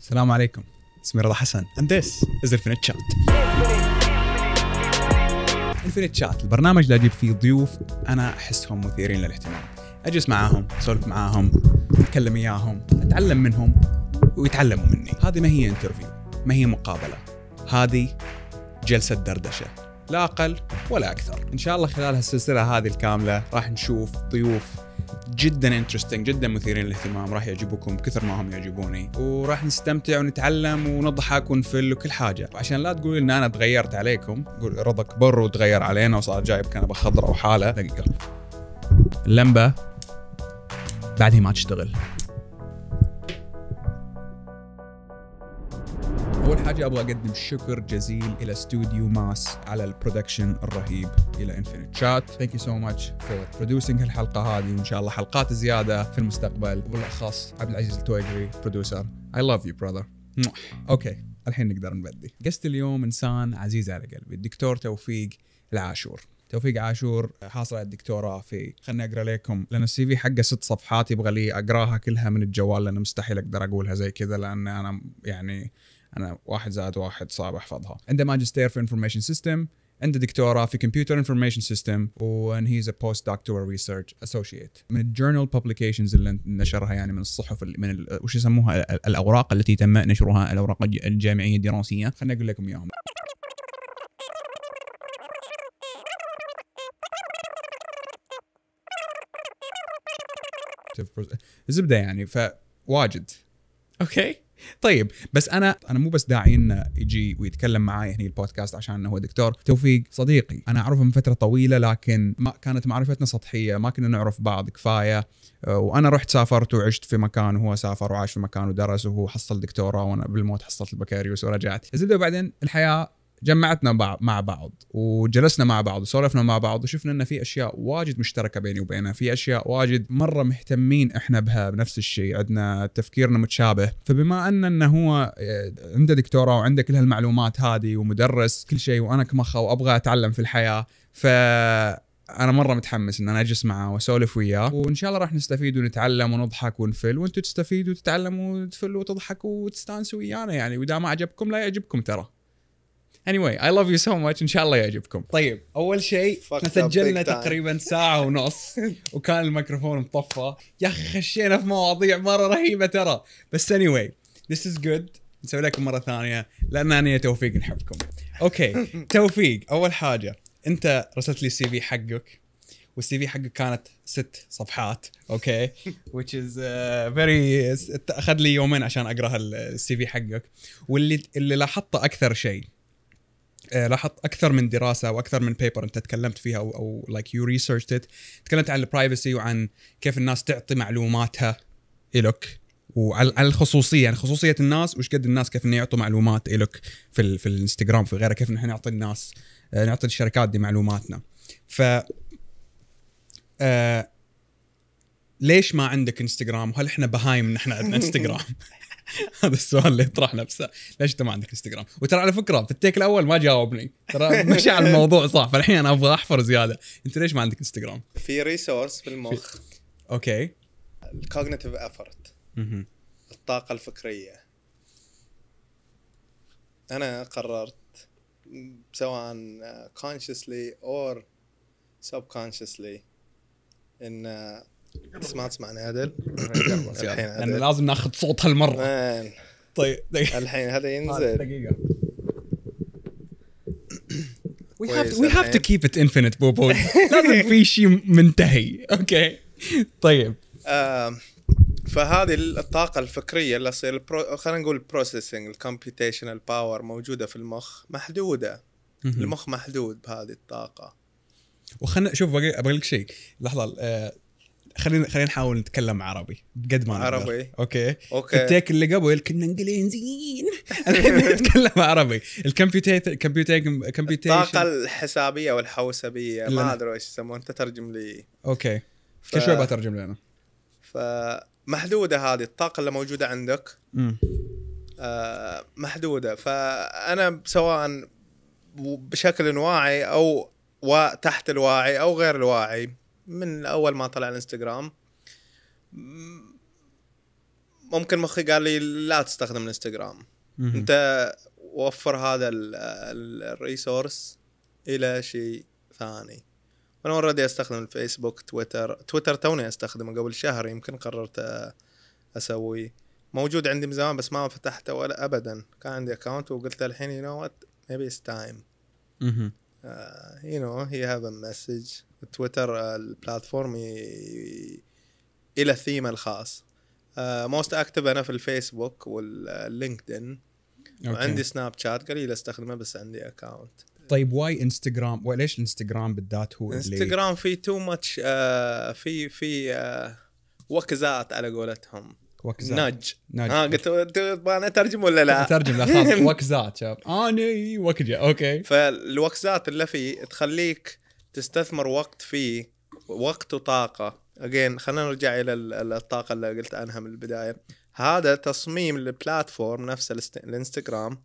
السلام عليكم اسمي رضا حسن and this is Infinite Chat Infinite Chat البرنامج اللي اجيب فيه ضيوف انا احسهم مثيرين للاهتمام اجلس معاهم اسولف معاهم اتكلم اياهم اتعلم منهم ويتعلموا مني هذه ما هي انترفيو ما هي مقابله هذه جلسه دردشه لا اقل ولا اكثر ان شاء الله خلال هالسلسله هذه الكامله راح نشوف ضيوف جدا انترستنج جدا مثيرين للاهتمام راح يعجبكم كثر ما هم يعجبوني وراح نستمتع ونتعلم ونضحك ونفل وكل حاجه وعشان لا تقول ان انا تغيرت عليكم قول رضا كبر وتغير علينا وصار جايب كنبه خضراء وحاله دقيقه اللمبه بعدها ما تشتغل اول حاجه ابغى اقدم شكر جزيل الى استوديو ماس على البرودكشن الرهيب الى انفينيت شات ثانك يو سو ماتش فور برودوسينج الحلقه هذه وان شاء الله حلقات زياده في المستقبل وبالاخص عبد العزيز التويجري برودوسر اي لاف يو براذر اوكي الحين نقدر نبدي قست اليوم انسان عزيز على قلبي الدكتور توفيق العاشور توفيق عاشور حاصل على الدكتوراه في خليني اقرا لكم لان السي في حقه ست صفحات يبغى لي اقراها كلها من الجوال لان مستحيل اقدر اقولها زي كذا لان انا يعني انا واحد زائد واحد صعب احفظها عنده ماجستير في انفورميشن سيستم عنده دكتوراه في كمبيوتر انفورميشن سيستم وان هيز ا بوست دكتور ريسيرش اسوشيت من الجورنال بابليكيشنز اللي نشرها يعني من الصحف اللي من وش يسموها الاوراق التي تم نشرها الاوراق الجامعيه الدراسيه خليني اقول لكم اياهم الزبده يعني فواجد اوكي طيب بس انا انا مو بس داعي انه يجي ويتكلم معي هني البودكاست عشان انه هو دكتور توفيق صديقي انا اعرفه من فتره طويله لكن ما كانت معرفتنا سطحيه ما كنا نعرف بعض كفايه آه، وانا رحت سافرت وعشت في مكان وهو سافر وعاش في مكان ودرس وهو حصل دكتوراه وانا بالموت حصلت البكالوريوس ورجعت الزبده بعدين الحياه جمعتنا بعض مع بعض وجلسنا مع بعض وسولفنا مع بعض وشفنا ان في اشياء واجد مشتركه بيني وبينها في اشياء واجد مره مهتمين احنا بها بنفس الشيء عندنا تفكيرنا متشابه فبما ان انه هو آه، عنده دكتوراه وعنده كل هالمعلومات هذه ومدرس كل شيء وانا كمخه وابغى اتعلم في الحياه ف انا مره متحمس ان انا اجلس معاه واسولف وياه وان شاء الله راح نستفيد ونتعلم ونضحك ونفل وانتم تستفيدوا وتتعلموا وتفلوا وتضحكوا وتستانسوا ويانا يعني واذا ما عجبكم لا يعجبكم ترى anyway I love you so much ان شاء الله يعجبكم طيب اول شيء احنا سجلنا تقريبا ساعه ونص وكان الميكروفون مطفى يا اخي خشينا في مواضيع مره رهيبه ترى بس anyway this is good نسوي لكم مره ثانيه لان انا توفيق نحبكم اوكي توفيق اول حاجه انت رسلت لي السي في حقك والسي في حقك كانت ست صفحات اوكي which is فيري uh, very... اخذ لي يومين عشان اقرا السي في حقك واللي اللي لاحظته اكثر شيء آه، لاحظت اكثر من دراسه واكثر من بيبر انت تكلمت فيها او او لايك يو ريسيرشت ات تكلمت عن البرايفسي وعن كيف الناس تعطي معلوماتها الك وعلى الخصوصيه يعني خصوصيه الناس وش قد الناس كيف انه يعطوا معلومات الك في في الانستغرام في غيره كيف نحن نعطي الناس آه، نعطي الشركات دي معلوماتنا ف آه ليش ما عندك انستغرام وهل احنا بهايم ان احنا عندنا انستغرام هذا السؤال اللي يطرح نفسه ليش انت ما عندك انستغرام وترى على فكره في التيك الاول ما جاوبني ترى مشي على الموضوع صح فالحين انا ابغى احفر زياده انت ليش ما عندك انستغرام في ريسورس بالمخ في... اوكي الكوجنيتيف افورت الطاقه الفكريه انا قررت سواء consciously اور subconsciously ان سمعت سمعنا نادل الحين انا لازم ناخذ صوت هالمره طيب الحين هذا طيب، ينزل دقيقة وي هاف تو we ات انفينيت بو it بوبو لازم في شيء منتهي اوكي طيب فهذه الطاقة الفكرية اللي تصير البرو... خلينا نقول البروسيسنج الكمبيوتيشنال باور موجودة في المخ محدودة المخ محدود بهذه الطاقة وخلنا شوف بقول لك شيء لحظة آه، خلينا خلينا نحاول نتكلم عربي قد ما نقدر عربي اوكي اوكي التيك اللي قبل كنا انجليزيين نتكلم عربي كمبيوتر كمبيوتيشن الطاقه الحسابيه والحوسبيه ما ادري ايش يسمونها ترجم لي اوكي ف... كل شوي بترجم لنا فمحدوده هذه الطاقه اللي موجوده عندك امم آه محدوده فانا سواء بشكل واعي او تحت الواعي او غير الواعي من اول ما طلع الانستغرام ممكن مخي قال لي لا تستخدم الانستغرام انت وفر هذا الريسورس الى شيء ثاني انا اوريدي استخدم الفيسبوك تويتر تويتر توني استخدمه قبل شهر يمكن قررت اسوي موجود عندي من زمان بس ما فتحته ولا ابدا كان عندي اكونت وقلت الحين يو نو وات ميبي اتس تايم يو نو هي هاف ا مسج تويتر uh, البلاتفورم الى الثيم الخاص موست uh, اكتف انا في الفيسبوك واللينكدين وعندي سناب شات قليل استخدمه بس عندي اكونت طيب واي انستغرام وليش الانستغرام بالذات هو انستغرام في تو ماتش uh, في في وكزات على قولتهم وكزات نج نج ها قلت تبغاني اترجم ولا لا؟ ترجم لا خلاص وكزات شاب اني وكجه اوكي فالوكزات اللي فيه تخليك تستثمر وقت فيه وقت وطاقه اجين خلينا نرجع الى الطاقه اللي قلت عنها من البدايه هذا تصميم البلاتفورم نفسه الانستغرام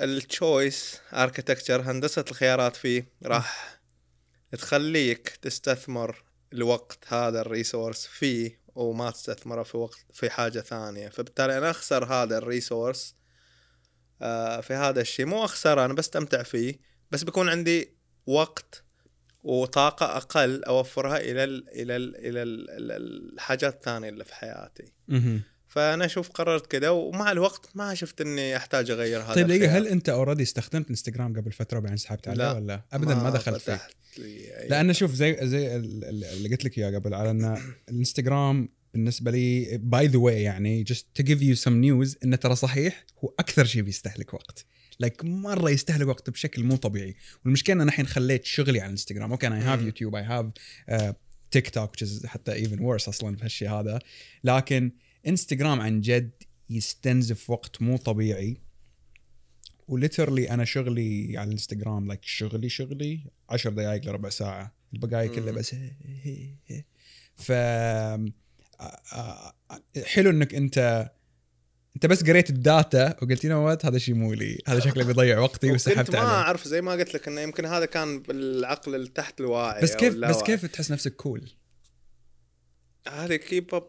التشويس اركتكتشر هندسه الخيارات فيه راح تخليك تستثمر الوقت هذا الريسورس فيه وما تستثمره في وقت في حاجه ثانيه فبالتالي انا اخسر هذا الريسورس آه، في هذا الشيء مو اخسر انا بستمتع فيه بس بكون عندي وقت وطاقة أقل أوفرها إلى الـ إلى الـ إلى الـ الحاجات الثانية اللي في حياتي. فانا اشوف قررت كذا ومع الوقت ما شفت اني احتاج اغير هذا طيب دقيقة هل انت اوريدي استخدمت انستغرام قبل فتره وبعدين سحبت عليه ولا ابدا ما, ما دخلت فيه؟ لان شوف زي زي اللي قلت لك اياه قبل على ان الانستغرام بالنسبه لي باي ذا واي يعني جست تو جيف يو سم نيوز انه ترى صحيح هو اكثر شيء بيستهلك وقت لايك مره يستهلك وقت بشكل مو طبيعي والمشكله انا الحين خليت شغلي على الانستغرام اوكي انا اي هاف يوتيوب اي هاف تيك توك حتى ايفن ورس اصلا بهالشيء هذا لكن انستغرام عن جد يستنزف وقت مو طبيعي وليترلي انا شغلي على الانستغرام لايك like شغلي شغلي 10 دقائق لربع ساعه البقايا كلها بس هي هي هي. ف آه، آه، آه، حلو انك انت انت بس قريت الداتا وقلت يو نو هذا شيء مو لي هذا شكله بيضيع وقتي وسحبت عليه ما اعرف زي ما قلت لك انه يمكن هذا كان بالعقل التحت الواعي بس كيف بس كيف تحس نفسك كول هذه كيب اب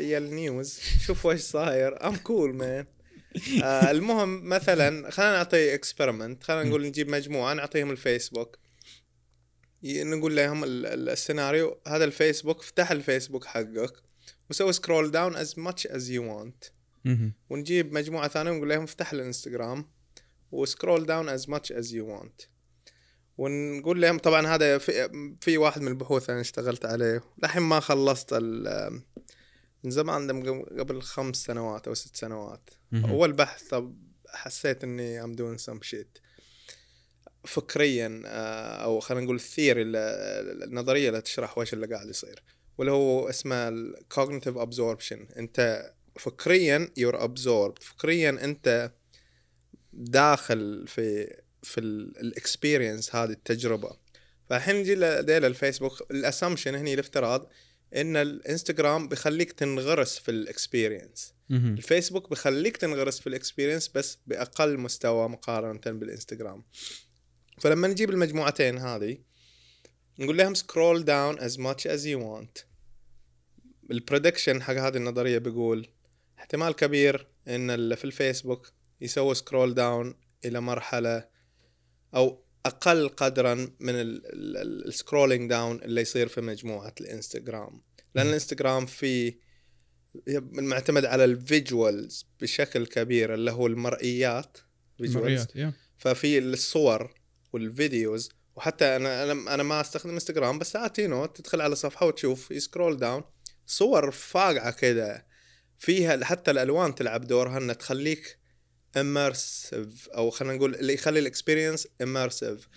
يا النيوز شوف وش صاير ام كول مان المهم مثلا خلينا نعطي اكسبيرمنت خلينا نقول نجيب مجموعه نعطيهم الفيسبوك نقول لهم السيناريو هذا الفيسبوك افتح الفيسبوك حقك وسوي سكرول داون از ماتش از يو want ونجيب مجموعه ثانيه ونقول لهم افتح الانستغرام وسكرول داون از ماتش از يو وانت ونقول لهم طبعا هذا في, في واحد من البحوث انا اشتغلت عليه لحين ما خلصت من زمان قبل خمس سنوات او ست سنوات اول بحث طب حسيت اني ام دوين سم شيت فكريا آه، او خلينا نقول الثيري النظريه اللي تشرح وش اللي قاعد يصير واللي هو اسمه الكوجنيتيف ابزوربشن انت فكريا يور ابزورب فكريا انت داخل في في الاكسبيرينس هذه التجربه فالحين نجي لديل الفيسبوك الاسامشن هني الافتراض ان الانستغرام بخليك تنغرس في الاكسبيرينس الفيسبوك بخليك تنغرس في الاكسبيرينس بس باقل مستوى مقارنه بالانستغرام فلما نجيب المجموعتين هذه نقول لهم سكرول داون از ماتش از يو وانت البريدكشن حق هذه النظريه بيقول احتمال كبير ان اللي في الفيسبوك يسوي سكرول داون الى مرحله او اقل قدرا من السكرولينج داون اللي يصير في مجموعه الانستغرام لان الانستغرام فيه معتمد على الفيجوالز بشكل كبير اللي هو المرئيات المرئيات yeah. ففي الصور والفيديوز وحتى انا انا ما استخدم انستغرام بس ساعات تدخل على صفحه وتشوف سكرول داون صور فاقعه كده فيها حتى الالوان تلعب دورها انها تخليك اميرسيف او خلينا نقول اللي يخلي الاكسبيرينس اميرسيف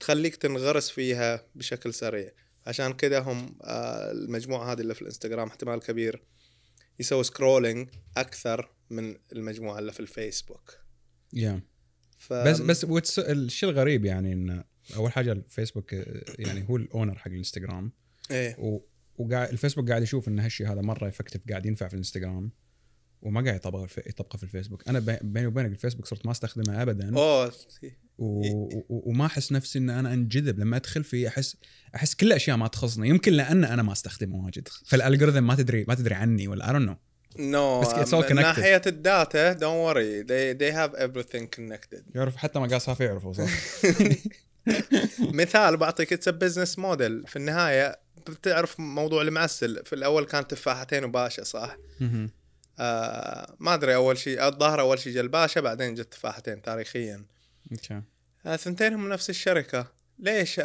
تخليك تنغرس فيها بشكل سريع عشان كذا هم آه، المجموعه هذه اللي في الانستغرام احتمال كبير يسوي سكرولينج اكثر من المجموعه اللي في الفيسبوك yeah. ف... بس بس وتس... الشيء الغريب يعني انه اول حاجه الفيسبوك آه، يعني هو الاونر حق الانستغرام ايه و... وقاعد الفيسبوك قاعد يشوف ان هالشيء هذا مره افكتف قاعد ينفع في الانستغرام وما قاعد يطبقه في يطبقه في الفيسبوك انا بيني وبينك الفيسبوك صرت ما استخدمه ابدا اوه إيه. و... وما احس نفسي ان انا انجذب لما ادخل فيه احس احس كل الاشياء ما تخصني يمكن لان انا ما استخدمه واجد فالالجوريثم ما تدري ما تدري عني ولا اي دونت نو نو من ناحيه الداتا دونت وري they, هاف have everything connected يعرف حتى مقاسها يعرفوا صح مثال بعطيك اتس بزنس موديل في النهايه بتعرف موضوع المعسل في الاول كانت تفاحتين وباشا صح؟ آه ما ادري اول شيء الظاهر اول شيء جا الباشا بعدين جت تفاحتين تاريخيا. اوكي. آه ثنتين هم نفس الشركه. ليش؟ آه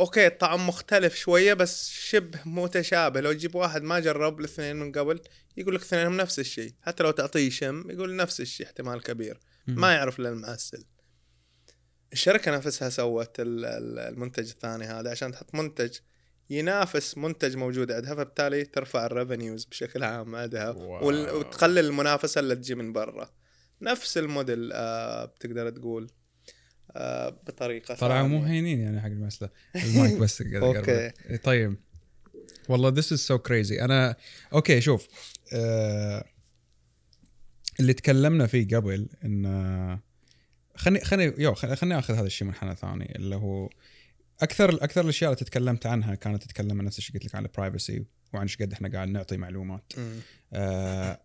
اوكي الطعم مختلف شويه بس شبه متشابه لو تجيب واحد ما جرب الاثنين من قبل يقول لك اثنينهم نفس الشيء، حتى لو تعطيه شم يقول نفس الشيء احتمال كبير. ما يعرف الا المعسل. الشركه نفسها سوت المنتج الثاني هذا عشان تحط منتج ينافس منتج موجود عندها فبالتالي ترفع الريفنيوز بشكل عام عندها وتقلل المنافسه اللي تجي من برا نفس الموديل آه بتقدر تقول آه بطريقه طبعا مو هينين يعني حق المساله المايك بس اوكي طيب والله ذس از سو كريزي انا اوكي شوف آه... اللي تكلمنا فيه قبل ان آه، خلني خلني يو خلني اخذ هذا الشيء من حنا ثاني اللي هو اكثر اكثر الاشياء اللي تكلمت عنها كانت تتكلم عن نفس الشيء قلت لك عن البرايفسي وعن ايش قد احنا قاعد نعطي معلومات آه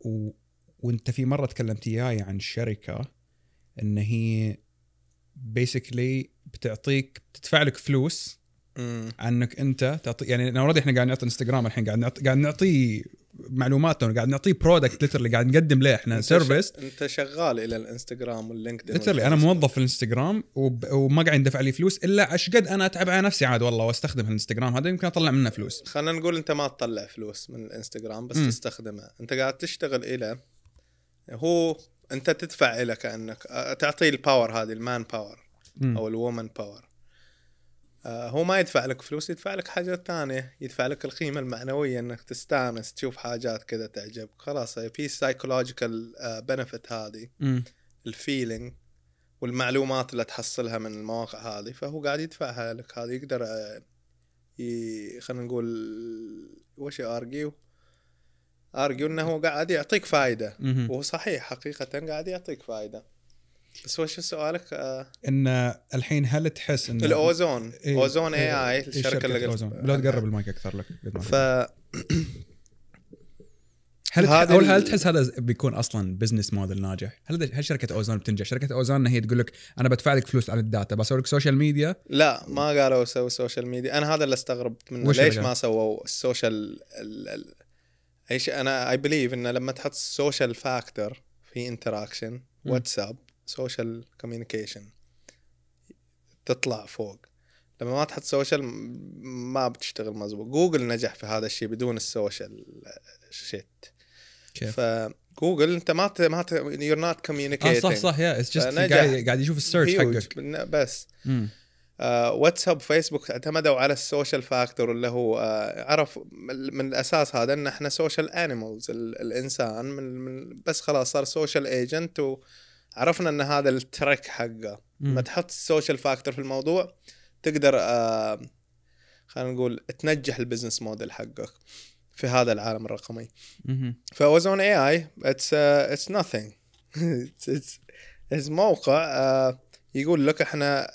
و... وانت في مره تكلمت وياي عن شركه ان هي بيسكلي بتعطيك بتدفع لك فلوس مم. عنك انت تعطي يعني اوريدي احنا قاعد نعطي انستغرام الحين قاعد نعطي قاعد نعطيه معلوماتهم قاعد نعطيه برودكت ليترلي قاعد نقدم له احنا سيرفيس انت شغال الى الانستغرام واللينكدين ليترلي انا موظف في الانستغرام وب... وما قاعد يندفع لي فلوس الا اشقد انا اتعب على نفسي عاد والله واستخدم الانستغرام هذا يمكن اطلع منه فلوس خلينا نقول انت ما تطلع فلوس من الانستغرام بس م. تستخدمه انت قاعد تشتغل الى هو انت تدفع الى كانك تعطيه الباور هذه المان باور او الومن باور آه، هو ما يدفع لك فلوس يدفع لك حاجة ثانية يدفع لك القيمة المعنوية انك تستانس تشوف حاجات كذا تعجبك خلاص في سايكولوجيكال آه، بنفيت هذه الفيلينج والمعلومات اللي تحصلها من المواقع هذه فهو قاعد يدفعها لك هذه يقدر آه، ي... خلينا نقول وش ارجيو ارجيو انه هو قاعد يعطيك فايده وهو صحيح حقيقه قاعد يعطيك فايده بس وش سؤالك؟ آه ان الحين هل تحس ان الاوزون إيه اوزون اي اي, الشركه اللي قلت لو تقرب المايك اكثر لك ف هل تح... هل, هل تحس هذا بيكون اصلا بزنس موديل ناجح؟ هل هل شركه اوزون بتنجح؟ شركه اوزون هي تقول لك انا بدفع لك فلوس على الداتا بسوي لك سوشيال ميديا؟ لا ما قالوا سوي سوشيال ميديا، انا هذا اللي استغربت منه ليش ما سووا السوشيال ايش انا اي بليف انه لما تحط سوشيال فاكتور في انتراكشن واتساب سوشيال كوميونيكيشن تطلع فوق لما ما تحط سوشيال ما بتشتغل مزبوط جوجل نجح في هذا الشيء بدون السوشيال شيت كيف فجوجل انت ما ت... ما ت... يور نوت كوميونيكيتنج صح صح يا اتس جست قاعد يشوف السيرش حقك بس مم. آه، واتساب فيسبوك اعتمدوا على السوشيال فاكتور اللي هو آه، عرف من الاساس هذا ان احنا سوشيال انيمالز الانسان من, من بس خلاص صار سوشيال ايجنت عرفنا ان هذا التراك حقه ما تحط السوشيال فاكتور في الموضوع تقدر آه خلينا نقول تنجح البزنس موديل حقك في هذا العالم الرقمي فوزون اي اي اتس اتس نثينج اتس موقع آه يقول لك احنا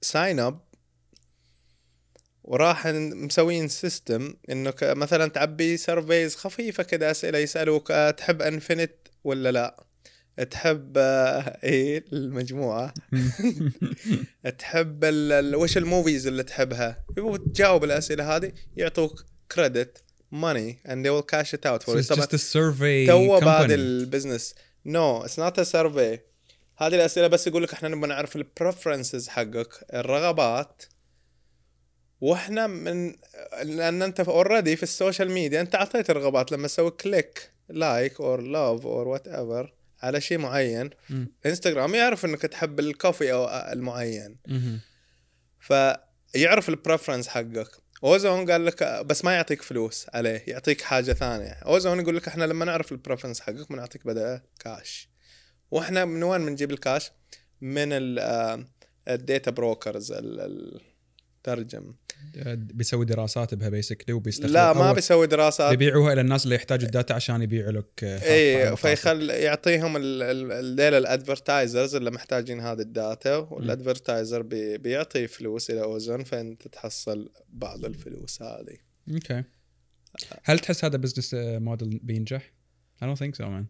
ساين اب وراح مسوين سيستم انك مثلا تعبي سيرفيز خفيفه كذا اسئله يسالوك آه، تحب انفينيت ولا لا تحب آه، ايه المجموعه تحب ال... وش الموفيز اللي تحبها تجاوب الاسئله هذه يعطوك كريدت ماني اند ويل كاش ات اوت فور جست ا سيرفي تو بعد البزنس نو اتس نوت ا سيرفي هذه الاسئله بس يقول لك احنا نبغى نعرف البريفرنسز حقك الرغبات واحنا من لان انت اوريدي في السوشيال ميديا انت اعطيت الرغبات لما تسوي كليك لايك اور لاف اور وات ايفر على شيء معين انستغرام يعرف انك تحب الكوفي او المعين فيعرف البريفرنس حقك اوزون قال لك بس ما يعطيك فلوس عليه يعطيك حاجه ثانيه اوزون يقول لك احنا لما نعرف البريفرنس حقك بنعطيك بدل كاش واحنا من وين بنجيب الكاش من آه، الديتا بروكرز الترجم بيسوي دراسات بها بيسكلي وبيستخدم لا ما بيسوي دراسات بيبيعوها الى الناس اللي يحتاجوا الداتا عشان يبيعوا لك آه، اي فيخل يعطيهم الليله الادفرتايزرز اللي محتاجين هذه الداتا والادفرتايزر بي بيعطي فلوس الى اوزون فانت تحصل بعض الفلوس هذه اوكي هل تحس هذا بزنس موديل آه، بينجح؟ I don't think so man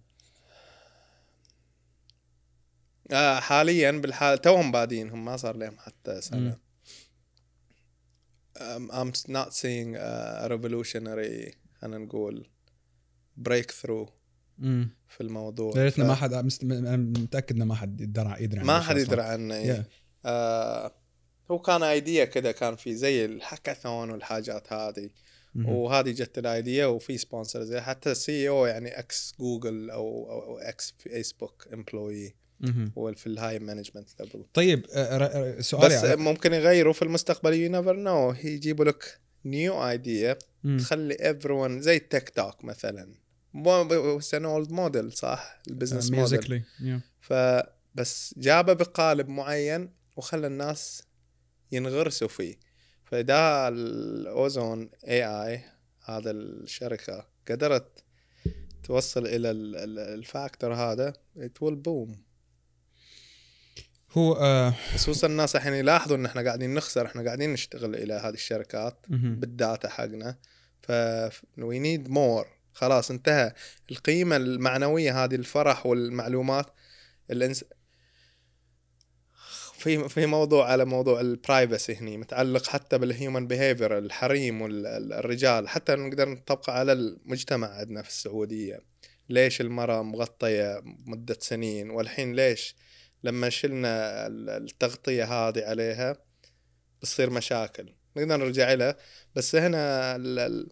آه حاليا بالحال توهم بادين هم ما صار لهم حتى سنه um, I'm not seeing a revolutionary خلينا نقول بريك ثرو في الموضوع يا ريتنا ف... ما حد متاكد انه ما حد يدرع يدرع ما حد يدرع عنه إيه. yeah. آه... هو كان ايديا كذا كان في زي الهاكاثون والحاجات هذه mm-hmm. وهذه جت الايديا وفي سبونسرز حتى سي او e يعني اكس جوجل او, أو اكس فيسبوك امبلوي هو في الهاي مانجمنت ليفل طيب سؤالي بس يعني. ممكن يغيروا في المستقبل يو نيفر نو يجيبوا لك نيو ايديا تخلي ايفري زي تيك توك مثلا اتس ان اولد موديل صح البزنس موديل ف بس جابه بقالب معين وخلى الناس ينغرسوا فيه فده الاوزون اي اي هذا الشركه قدرت توصل الى الفاكتور هذا ات ويل بوم هو آه خصوصا الناس الحين يلاحظوا ان احنا قاعدين نخسر احنا قاعدين نشتغل الى هذه الشركات بالداتا حقنا ف وي نيد مور خلاص انتهى القيمه المعنويه هذه الفرح والمعلومات الانس في في موضوع على موضوع البرايفسي هني متعلق حتى بالهيومن بيهيفير الحريم والرجال حتى نقدر نطبقه على المجتمع عندنا في السعوديه ليش المراه مغطيه مده سنين والحين ليش لما شلنا التغطيه هذه عليها بتصير مشاكل نقدر نرجع لها بس هنا الـ الـ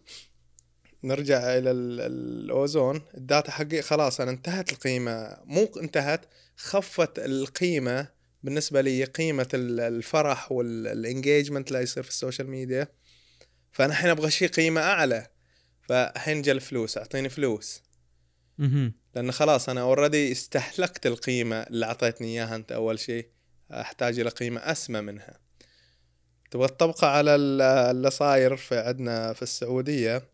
نرجع الى الاوزون الداتا حقي خلاص انا انتهت القيمه مو انتهت خفت القيمه بالنسبه لي قيمه الفرح والانجيجمنت اللي يصير في السوشيال ميديا فانا الحين ابغى شيء قيمه اعلى فالحين جا الفلوس اعطيني فلوس لان خلاص انا اوريدي استهلكت القيمه اللي اعطيتني اياها انت اول شيء احتاج الى قيمه اسمى منها تبغى تطبقه على اللي صاير في عندنا في السعوديه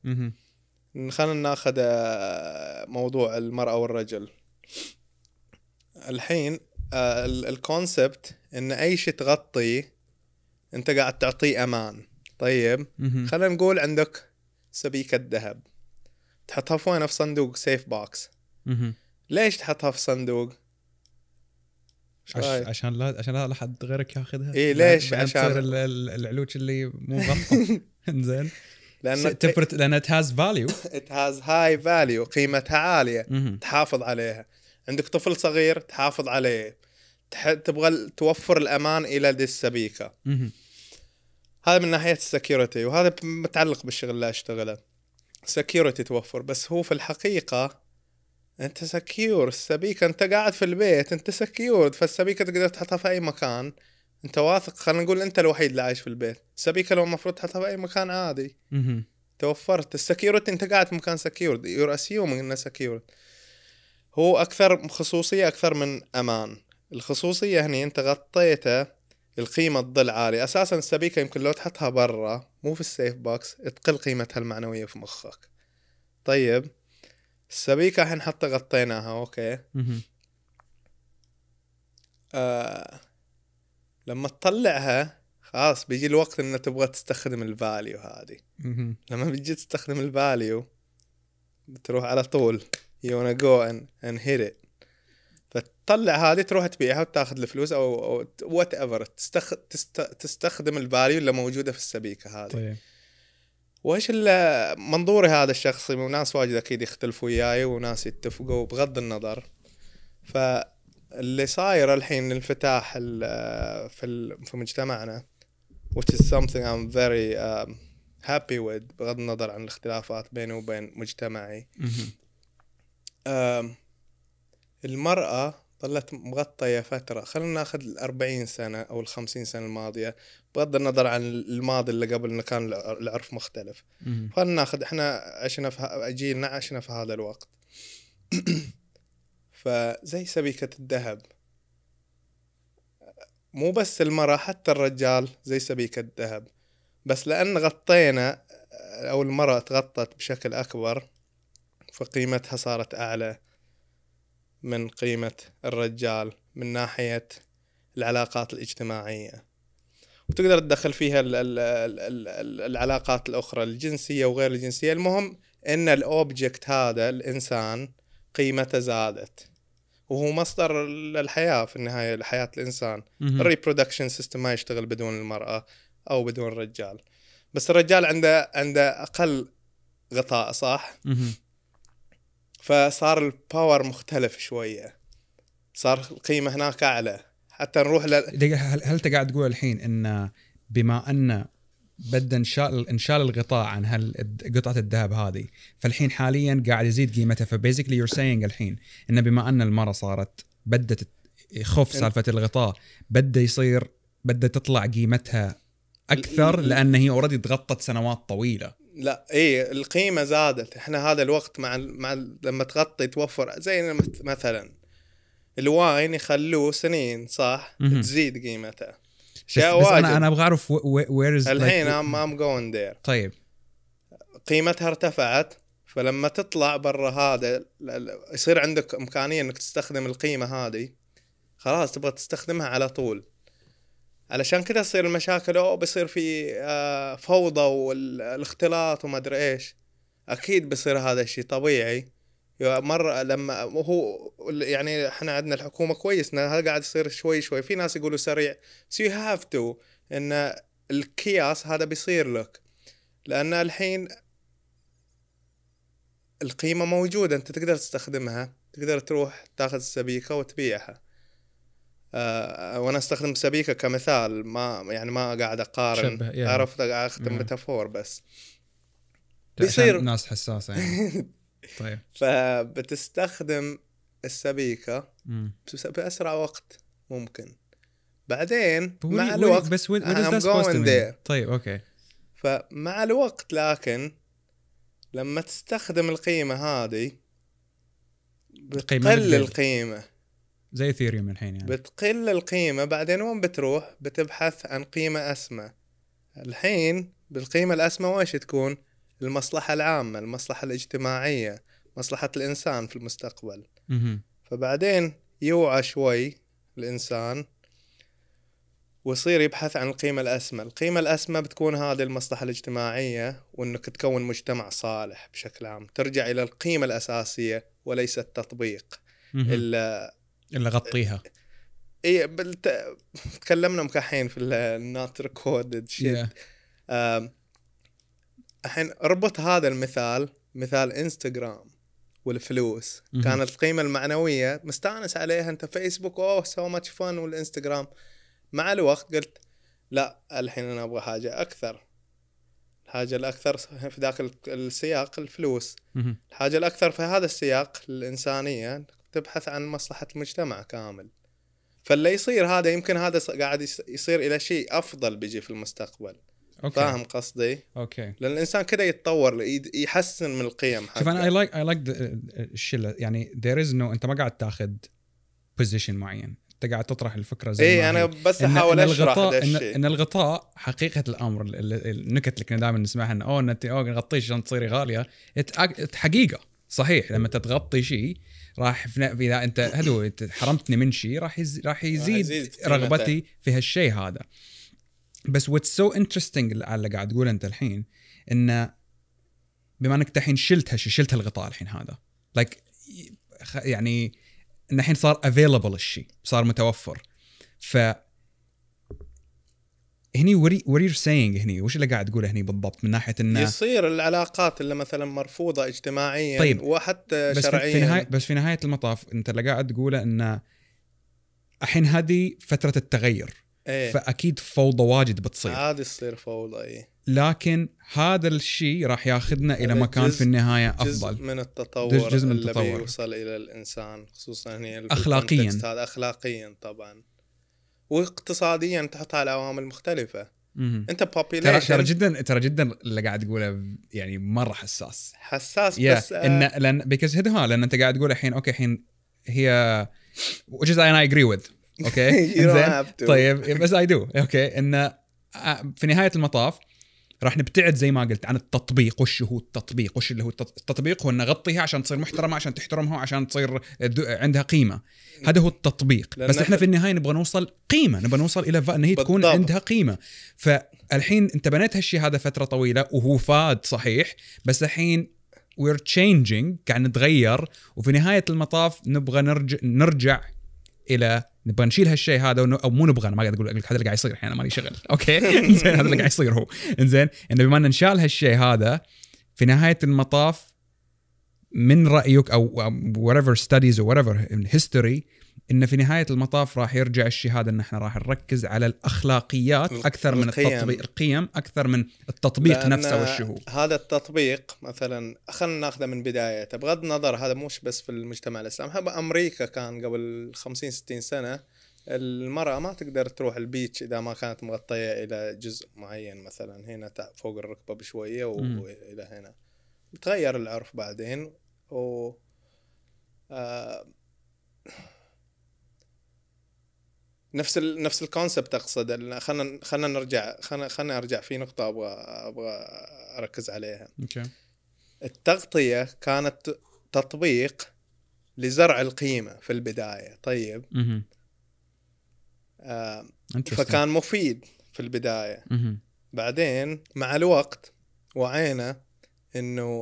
خلينا ناخذ آه، موضوع المراه والرجل الحين آه، الكونسبت ان اي شيء تغطي انت قاعد تعطيه امان طيب خلينا نقول عندك سبيكه ذهب تحطها في في صندوق سيف بوكس ليش تحطها في صندوق؟ عش... عشان لا عشان لا حد غيرك ياخذها اي ليش عشان تصير العلوج اللي مو مغطى انزين لان تفرت لان ات هاز فاليو ات هاز هاي فاليو قيمتها عاليه تحافظ عليها عندك طفل صغير تحافظ عليه تح... تبغى توفر الامان الى دي السبيكه هذا من ناحيه السكيورتي وهذا متعلق بالشغل اللي اشتغله سكيورتي توفر بس هو في الحقيقه انت سكيور السبيكه انت قاعد في البيت انت سكيور فالسبيكه تقدر تحطها في اي مكان انت واثق خلينا نقول انت الوحيد اللي عايش في البيت السبيكه لو المفروض تحطها في اي مكان عادي توفرت السكيورتي انت قاعد في مكان سكيور يور اسيومينج انه سكيور هو اكثر خصوصيه اكثر من امان الخصوصيه هني انت غطيته القيمة تضل عالية أساسا السبيكة يمكن لو تحطها برا مو في السيف بوكس تقل قيمتها المعنوية في مخك طيب السبيكة حتى غطيناها اوكي آه لما تطلعها خلاص بيجي الوقت انه تبغى تستخدم الفاليو هذه لما بتجي تستخدم الفاليو بتروح على طول you wanna go and, and hit it فتطلع هذه تروح تبيعها وتاخذ الفلوس او وات ايفر تستخدم الفاليو اللي موجوده في السبيكه هذه طيب. وايش منظوري هذا الشخصي وناس واجد اكيد يختلفوا وياي وناس يتفقوا بغض النظر فاللي صاير الحين الانفتاح في في مجتمعنا which is something I'm very um, happy with بغض النظر عن الاختلافات بيني وبين مجتمعي um, المرأة ظلت مغطية فترة خلينا ناخذ الأربعين سنة أو الخمسين سنة الماضية بغض النظر عن الماضي اللي قبل إنه كان العرف مختلف خلينا ناخذ إحنا عشنا في جيلنا عشنا في هذا الوقت فزي سبيكة الذهب مو بس المرأة حتى الرجال زي سبيكة الذهب بس لأن غطينا أو المرأة تغطت بشكل أكبر فقيمتها صارت أعلى من قيمة الرجال من ناحية العلاقات الاجتماعية وتقدر تدخل فيها الـ الـ الـ الـ العلاقات الأخرى الجنسية وغير الجنسية المهم أن الأوبجكت هذا الإنسان قيمته زادت وهو مصدر الحياة في النهاية لحياة الإنسان الريبرودكشن سيستم ما يشتغل بدون المرأة أو بدون الرجال بس الرجال عنده عنده أقل غطاء صح؟ فصار الباور مختلف شويه صار القيمه هناك اعلى حتى نروح ل... هل, هل انت قاعد تقول الحين ان بما ان بدا انشال انشال الغطاء عن هال قطعه الذهب هذه فالحين حاليا قاعد يزيد قيمتها فبيزكلي يور سينج الحين ان بما ان المره صارت بدت يخف سالفه الغطاء بدا يصير بدا تطلع قيمتها اكثر لان هي اوريدي تغطت سنوات طويله لا ايه القيمه زادت احنا هذا الوقت مع مع لما تغطي توفر زي مثلا الواين يخلوه سنين صح تزيد قيمته بس, بس انا انا ابغى اعرف وير از الحين ام ام جوين ذير طيب قيمتها ارتفعت فلما تطلع برا هذا يصير عندك امكانيه انك تستخدم القيمه هذه خلاص تبغى تستخدمها على طول علشان كذا تصير المشاكل او بيصير في آه، فوضى والاختلاط وما ادري ايش اكيد بيصير هذا الشيء طبيعي مرة لما هو يعني احنا عندنا الحكومة كويس هذا قاعد يصير شوي شوي في ناس يقولوا سريع بس يو هاف تو ان الكياس هذا بيصير لك لان الحين القيمة موجودة انت تقدر تستخدمها تقدر تروح تاخذ السبيكة وتبيعها آه، وانا استخدم سبيكه كمثال ما يعني ما قاعد اقارن عرفت يعني. عرفت متافور ميتافور بس بيصير ناس حساسه يعني طيب فبتستخدم السبيكه باسرع وقت ممكن بعدين مع الوقت بس وين طيب اوكي فمع الوقت لكن لما تستخدم القيمه هذه بتقل القيمه زي اثيريوم الحين يعني بتقل القيمه بعدين وين بتروح بتبحث عن قيمه اسمى الحين بالقيمه الاسمى وايش تكون المصلحه العامه المصلحه الاجتماعيه مصلحه الانسان في المستقبل مه. فبعدين يوعى شوي الانسان ويصير يبحث عن القيمة الأسمى القيمة الأسمى بتكون هذه المصلحة الاجتماعية وأنك تكون مجتمع صالح بشكل عام ترجع إلى القيمة الأساسية وليس التطبيق اللي غطيها اي بلت... تكلمنا مكحين في النوت ريكوردد شيت الحين اربط هذا المثال مثال انستغرام والفلوس م -م. كانت القيمه المعنويه مستانس عليها انت فيسبوك اوه سو ماتش فن والانستغرام مع الوقت قلت لا الحين انا ابغى حاجه اكثر الحاجه الاكثر في ذاك السياق الفلوس م الحاجه الاكثر في هذا السياق الانسانيه تبحث عن مصلحة المجتمع كامل فاللي يصير هذا يمكن هذا قاعد يصير إلى شيء أفضل بيجي في المستقبل أوكي. فاهم قصدي؟ اوكي لان الانسان كذا يتطور يحسن من القيم شوف انا اي لايك اي لايك الشله يعني ذير از نو انت ما قاعد تاخذ بوزيشن معين انت قاعد تطرح الفكره زي اي انا بس احاول اشرح إن, ان الغطاء حقيقه الامر النكت اللي كنا دائما نسمعها انه اوه انت اوه عشان تصيري غاليه حقيقه صحيح لما تتغطي شيء راح في اذا انت هدو انت حرمتني من شيء راح يز... راح يزيد رغبتي في هالشيء هذا بس واتس سو انترستنج على اللي قاعد تقوله انت الحين انه بما انك الحين شلت هالشيء شلت هالغطاء الحين هذا لايك like يعني ان الحين صار افيلبل الشيء صار متوفر ف هني وري وري سينج هني وش اللي قاعد تقوله هني بالضبط من ناحيه انه يصير العلاقات اللي مثلا مرفوضه اجتماعيا طيب وحتى بس شرعيا في نهاية بس في نهايه المطاف انت اللي قاعد تقوله انه الحين هذه فتره التغير ايه؟ فاكيد فوضى واجد بتصير عادي تصير فوضى اي لكن هذا الشيء راح ياخذنا الى مكان في النهايه افضل جزء من التطور جزء من التطور اللي بيوصل الى الانسان خصوصا هنا اخلاقيا هذا اخلاقيا طبعا واقتصاديا تحطها على عوامل مختلفه مم. انت بوبيليشن ترى جدا ترى جدا اللي قاعد تقوله يعني مره حساس حساس yeah. بس آه لان بيكز ها لان انت قاعد تقول الحين اوكي الحين هي which is I agree with اوكي okay. طيب بس اي دو اوكي انه آه، في نهايه المطاف راح نبتعد زي ما قلت عن التطبيق وش هو التطبيق وش اللي هو التطبيق هو نغطيها عشان تصير محترمه عشان تحترمها عشان تصير عندها قيمه هذا هو التطبيق بس احنا في النهايه نبغى نوصل قيمه نبغى نوصل الى ان هي تكون بالضبط. عندها قيمه فالحين انت بنيت هالشيء هذا فتره طويله وهو فاد صحيح بس الحين وير تشينجينج قاعد نتغير وفي نهايه المطاف نبغى نرجع نرجع الى نبغى نشيل هالشيء هذا او مو نبغى انا ما قاعد اقول لك هذا اللي قاعد يصير الحين انا مالي شغل اوكي زين هذا اللي قاعد يصير هو انزين انه بما ان نشال هالشيء هذا في نهايه المطاف من رايك او ايفر ستاديز او وات ايفر هيستوري ان في نهايه المطاف راح يرجع الشهاده ان احنا راح نركز على الاخلاقيات اكثر من القيم. التطبيق القيم اكثر من التطبيق نفسه والشهور هذا التطبيق مثلا خلينا ناخذه من بدايته بغض النظر هذا مش بس في المجتمع الاسلامي هذا امريكا كان قبل 50 60 سنه المرأة ما تقدر تروح البيتش إذا ما كانت مغطية إلى جزء معين مثلا هنا فوق الركبة بشوية وإلى هنا تغير العرف بعدين و آه نفس الـ نفس الكونسبت اقصد خلينا خلينا نرجع خلينا خلينا ارجع في نقطه ابغى ابغى اركز عليها. اوكي. Okay. التغطيه كانت تطبيق لزرع القيمه في البدايه، طيب. اها. Mm-hmm. آه فكان مفيد في البدايه. اها. Mm-hmm. بعدين مع الوقت وعينا انه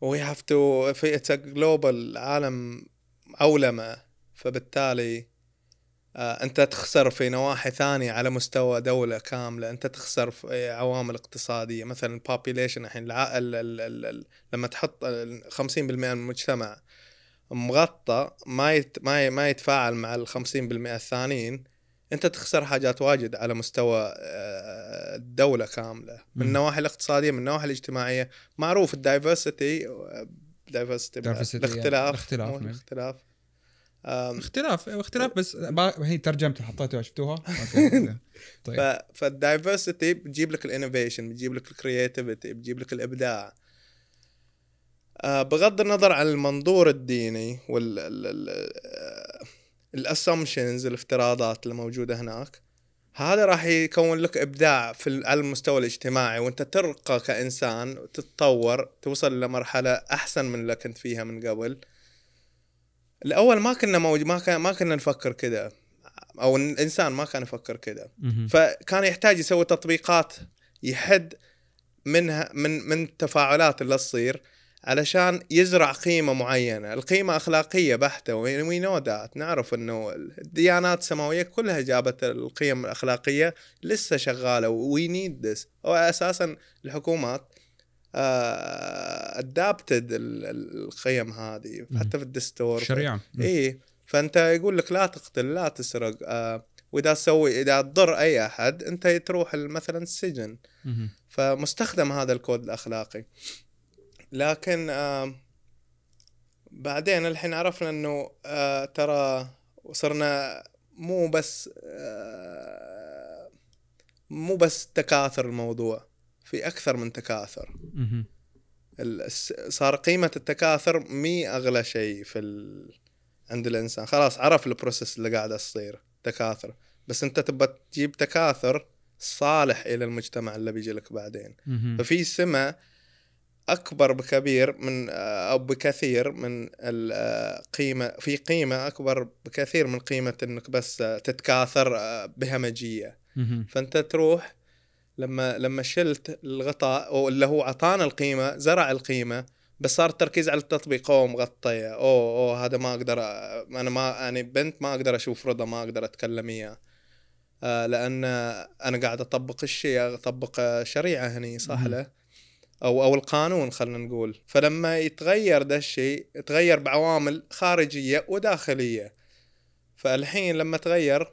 وي هاف تو اتس جلوبال عالم مأولمة فبالتالي آه، انت تخسر في نواحي ثانيه على مستوى دوله كامله انت تخسر في آه، عوامل اقتصاديه مثلا population الحين العائل لما تحط 50% من المجتمع مغطى ما يت... ما ما يتفاعل مع ال 50% الثانيين انت تخسر حاجات واجد على مستوى الدوله آه، كامله من النواحي الاقتصاديه من النواحي الاجتماعيه معروف الدايفرسيتي diversity الاختلاف, نعم. الاختلاف اختلاف إيه، اختلاف بس هي ترجمت حطيتوها شفتوها طيب فالدايفرسيتي بتجيب لك الانوفيشن بتجيب لك الكرياتيفيتي بتجيب لك الابداع آه، بغض النظر عن المنظور الديني وال الاسامبشنز آه، الافتراضات اللي موجوده هناك هذا راح يكون لك ابداع في على المستوى الاجتماعي وانت ترقى كانسان تتطور توصل لمرحله احسن من اللي كنت فيها من قبل الاول ما كنا موج... ما كان ما كنا نفكر كذا او الانسان ما كان يفكر كذا فكان يحتاج يسوي تطبيقات يحد منها من من التفاعلات اللي تصير علشان يزرع قيمه معينه، القيمه اخلاقيه بحته وي نو ذات نعرف انه الديانات السماويه كلها جابت القيم الاخلاقيه لسه شغاله وي نيد ذس اساسا الحكومات ادابتد آه، القيم هذه حتى في الدستور شريعه اي فانت يقول لك لا تقتل لا تسرق آه، واذا تسوي اذا تضر اي احد انت تروح مثلا السجن فمستخدم هذا الكود الاخلاقي لكن آه، بعدين الحين عرفنا انه ترى صرنا مو بس مو بس تكاثر الموضوع في اكثر من تكاثر صار قيمه التكاثر مي اغلى شيء في ال... عند الانسان خلاص عرف البروسيس اللي قاعده تصير تكاثر بس انت تبى تجيب تكاثر صالح الى المجتمع اللي بيجي لك بعدين ففي سمه اكبر بكبير من آه، او بكثير من القيمه آه، في قيمه اكبر بكثير من قيمه انك بس تتكاثر آه، بهمجيه فانت تروح لما لما شلت الغطاء او اللي هو اعطانا القيمه زرع القيمه بس صار التركيز على التطبيق اوه مغطيه اوه اوه هذا ما اقدر انا ما يعني بنت ما اقدر اشوف رضا ما اقدر اتكلم اياه آه، لان انا قاعد اطبق الشيء اطبق شريعه هني صح له او او القانون خلينا نقول فلما يتغير ده الشيء تغير بعوامل خارجيه وداخليه فالحين لما تغير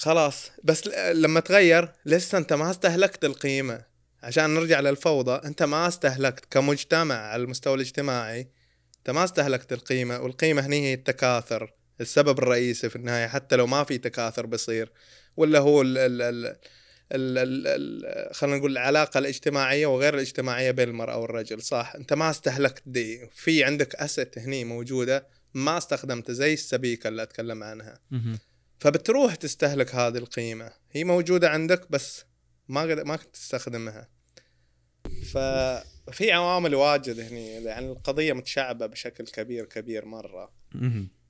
خلاص بس لما تغير لسه انت ما استهلكت القيمه عشان نرجع للفوضى انت ما استهلكت كمجتمع على المستوى الاجتماعي انت ما استهلكت القيمه والقيمه هني هي التكاثر السبب الرئيسي في النهايه حتى لو ما في تكاثر بيصير ولا هو ال ال ال ال خلينا نقول العلاقه الاجتماعيه وغير الاجتماعيه بين المراه والرجل صح انت ما استهلكت دي في عندك اسيت هني موجوده ما استخدمت زي السبيكه اللي اتكلم عنها فبتروح تستهلك هذه القيمه هي موجوده عندك بس ما ما كنت تستخدمها ففي عوامل واجد هني لان يعني القضيه متشعبه بشكل كبير كبير مره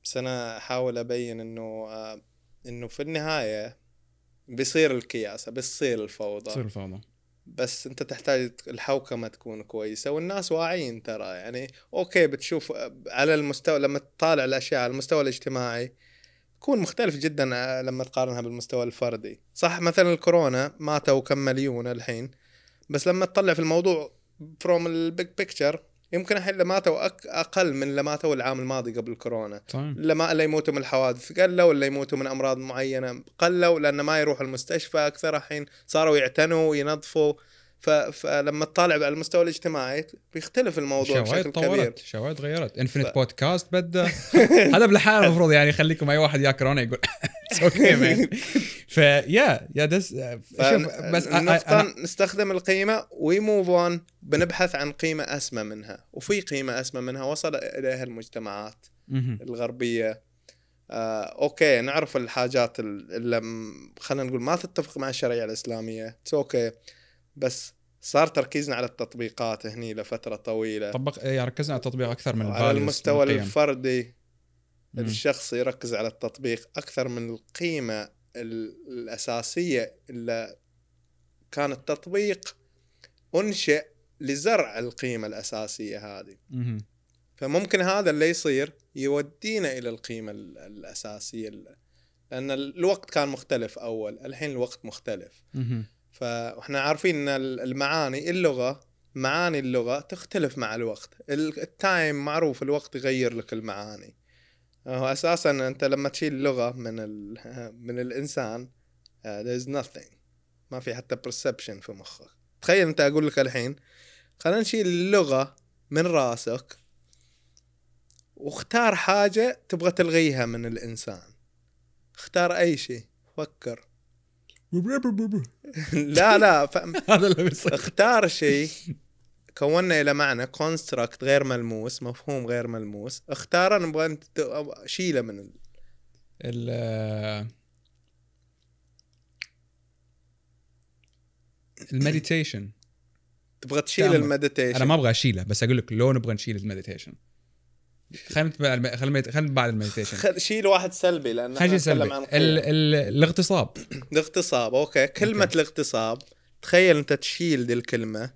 بس انا احاول ابين انه آه، انه في النهايه بيصير الكياسه بتصير الفوضى بتصير الفوضى بس انت تحتاج الحوكمه تكون كويسه والناس واعيين ترى يعني اوكي بتشوف آه، على المستوى لما تطالع الاشياء على المستوى الاجتماعي تكون مختلف جدا آه، لما تقارنها بالمستوى الفردي صح مثلا الكورونا ماتوا كم مليون الحين بس لما تطلع في الموضوع فروم البيج بيكتشر يمكن الحين اللي ماتوا أك... اقل من اللي ماتوا العام الماضي قبل الكورونا طيب. لما اللي يموتوا من الحوادث قلوا اللي يموتوا من امراض معينه قلوا لان ما يروحوا المستشفى اكثر الحين صاروا يعتنوا وينظفوا فلما تطالع على المستوى الاجتماعي بيختلف الموضوع بشكل طورت. كبير شوايد تغيرت انفنت ف... بودكاست بدا هذا بالحاله المفروض يعني يخليكم اي واحد يا يقول اتس اوكي مان فيا يا دس شوف بس أنا... نستخدم القيمة وي موف اون بنبحث عن قيمة اسمى منها وفي قيمة اسمى منها وصل اليها المجتمعات الغربية آه، اوكي نعرف الحاجات اللي خلينا نقول ما تتفق مع الشريعه الاسلاميه اتس اوكي okay. بس صار تركيزنا على التطبيقات هني لفتره طويله طبق يعني ركزنا على التطبيق اكثر من على المستوى من الفردي الشخص يركز على التطبيق اكثر من القيمه الاساسيه اللي كان التطبيق انشئ لزرع القيمه الاساسيه هذه فممكن هذا اللي يصير يودينا الى القيمه الاساسيه لان الوقت كان مختلف اول الحين الوقت مختلف فاحنا عارفين ان المعاني اللغه معاني اللغه تختلف مع الوقت التايم معروف الوقت يغير لك المعاني هو اساسا انت لما تشيل اللغه من من الانسان آه، there is nothing ما في حتى perception في مخك تخيل انت اقول لك الحين خلينا نشيل اللغه من راسك واختار حاجه تبغى تلغيها من الانسان اختار اي شيء فكر لا لا هذا اللي بيصير اختار شيء كونا الى معنى كونستراكت غير ملموس مفهوم غير ملموس اختاره نبغى شيله من ال... ال المديتيشن تبغى تشيل المديتيشن انا ما ابغى اشيله بس اقول لك لو نبغى نشيل المديتيشن خلينا خلينا بعد المديتيشن شيء واحد سلبي لان خلينا نتكلم عن ال ال الاغتصاب الاغتصاب اوكي كلمه أوكي. الاغتصاب تخيل انت تشيل دي الكلمه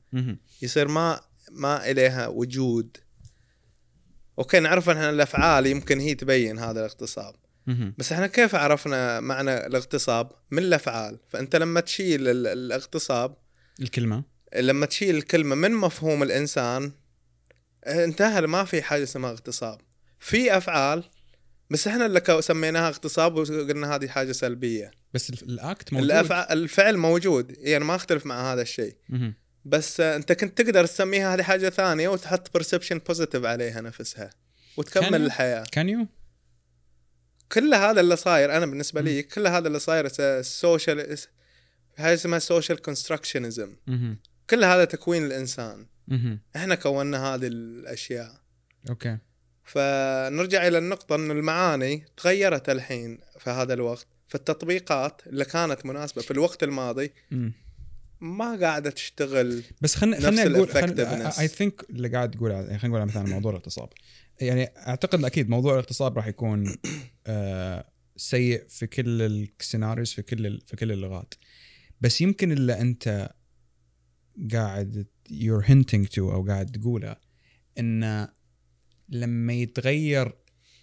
يصير ما ما اليها وجود اوكي نعرف ان الافعال يمكن هي تبين هذا الاغتصاب بس احنا كيف عرفنا معنى الاغتصاب من الافعال فانت لما تشيل الاغتصاب الكلمه لما تشيل الكلمه من مفهوم الانسان انتهى ما في حاجه اسمها اغتصاب في افعال بس احنا اللي سميناها اغتصاب وقلنا هذه حاجه سلبيه بس الاكت موجود الأفع... الفعل موجود يعني ما اختلف مع هذا الشيء بس انت كنت تقدر تسميها هذه حاجه ثانيه وتحط برسبشن بوزيتيف عليها نفسها وتكمل الحياه كان يو كل هذا اللي صاير انا بالنسبه لي كل هذا اللي صاير السوشيال هاي اسمها سوشيال كونستراكشنزم كل هذا تكوين الانسان مه. احنا كونا هذه الاشياء اوكي فنرجع الى النقطه ان المعاني تغيرت الحين في هذا الوقت فالتطبيقات اللي كانت مناسبه في الوقت الماضي ما قاعده تشتغل بس خلينا خلينا نقول اي ثينك اللي قاعد تقول يعني خلينا نقول مثلا موضوع الاغتصاب يعني اعتقد اكيد موضوع الاغتصاب راح يكون آه سيء في كل السيناريوز في كل في كل اللغات بس يمكن اللي انت قاعد يور هنتنج تو او قاعد تقوله ان لما يتغير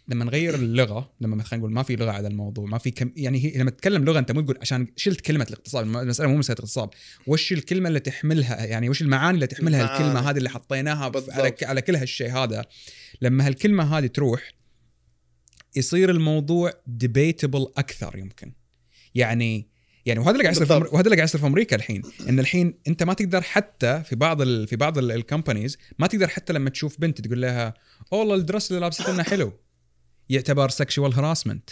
لما نغير اللغه لما خلينا نقول ما في لغه على الموضوع ما في كم يعني هي لما تتكلم لغه انت مو تقول عشان شلت كلمه الاغتصاب المساله مو مساله اغتصاب وش الكلمه اللي تحملها يعني وش المعاني اللي تحملها المعاني. الكلمه هذه اللي حطيناها على على كل هالشيء هذا لما هالكلمه هذه تروح يصير الموضوع ديبيتبل اكثر يمكن يعني يعني وهذا اللي قاعد يصير وهذا اللي قاعد يصير في امريكا الحين ان الحين انت ما تقدر حتى في بعض ال... في بعض الكومبانيز ما تقدر حتى لما تشوف بنت تقول لها والله الدرس اللي لابسته حلو يعتبر سكشوال هراسمنت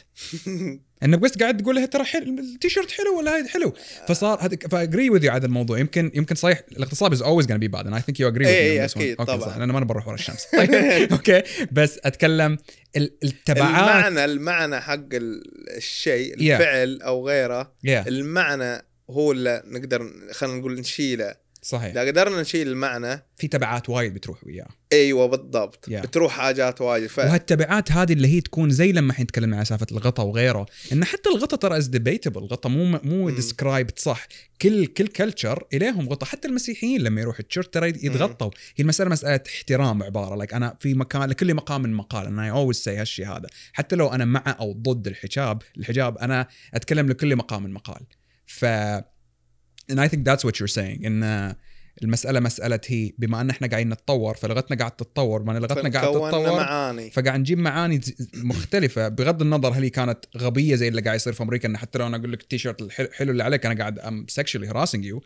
انه بس قاعد تقول لها ترى حلو التيشيرت حلو ولا هذا حلو آه. فصار هذا فاجري وذ يو هذا الموضوع يمكن يمكن صحيح الاغتصاب از اولويز جonna بي باد اي ثينك يو اجري اي اكيد طبعا صح. انا ما بروح ورا الشمس طيب، اوكي بس اتكلم التبعات المعنى المعنى حق الشيء الفعل او غيره المعنى هو اللي نقدر خلينا نقول نشيله صحيح اذا قدرنا نشيل المعنى في تبعات وايد بتروح وياه ايوه بالضبط yeah. بتروح حاجات وايد ف... وهالتبعات هذه اللي هي تكون زي لما احنا نتكلم عن سالفه الغطا وغيره ان حتى الغطا ترى از ديبيتبل الغطا مو مو ديسكرايبد صح كل كل كلتشر اليهم غطا حتى المسيحيين لما يروحوا التشيرش ترى يتغطوا هي المساله مساله احترام عباره لك like انا في مكان لكل مقام من مقال انا اي اولويز سي هالشيء هذا حتى لو انا مع او ضد الحجاب الحجاب انا اتكلم لكل مقام من مقال ف and I think that's what you're saying ان المسألة مسألة هي بما ان احنا قاعدين نتطور فلغتنا قاعد تتطور بما أن لغتنا قاعد تتطور معاني فقاعد نجيب معاني مختلفة بغض النظر هل هي كانت غبية زي اللي قاعد يصير في امريكا أن حتى لو انا اقول لك التيشيرت الحلو اللي عليك انا قاعد ام سكشولي هراسنج يو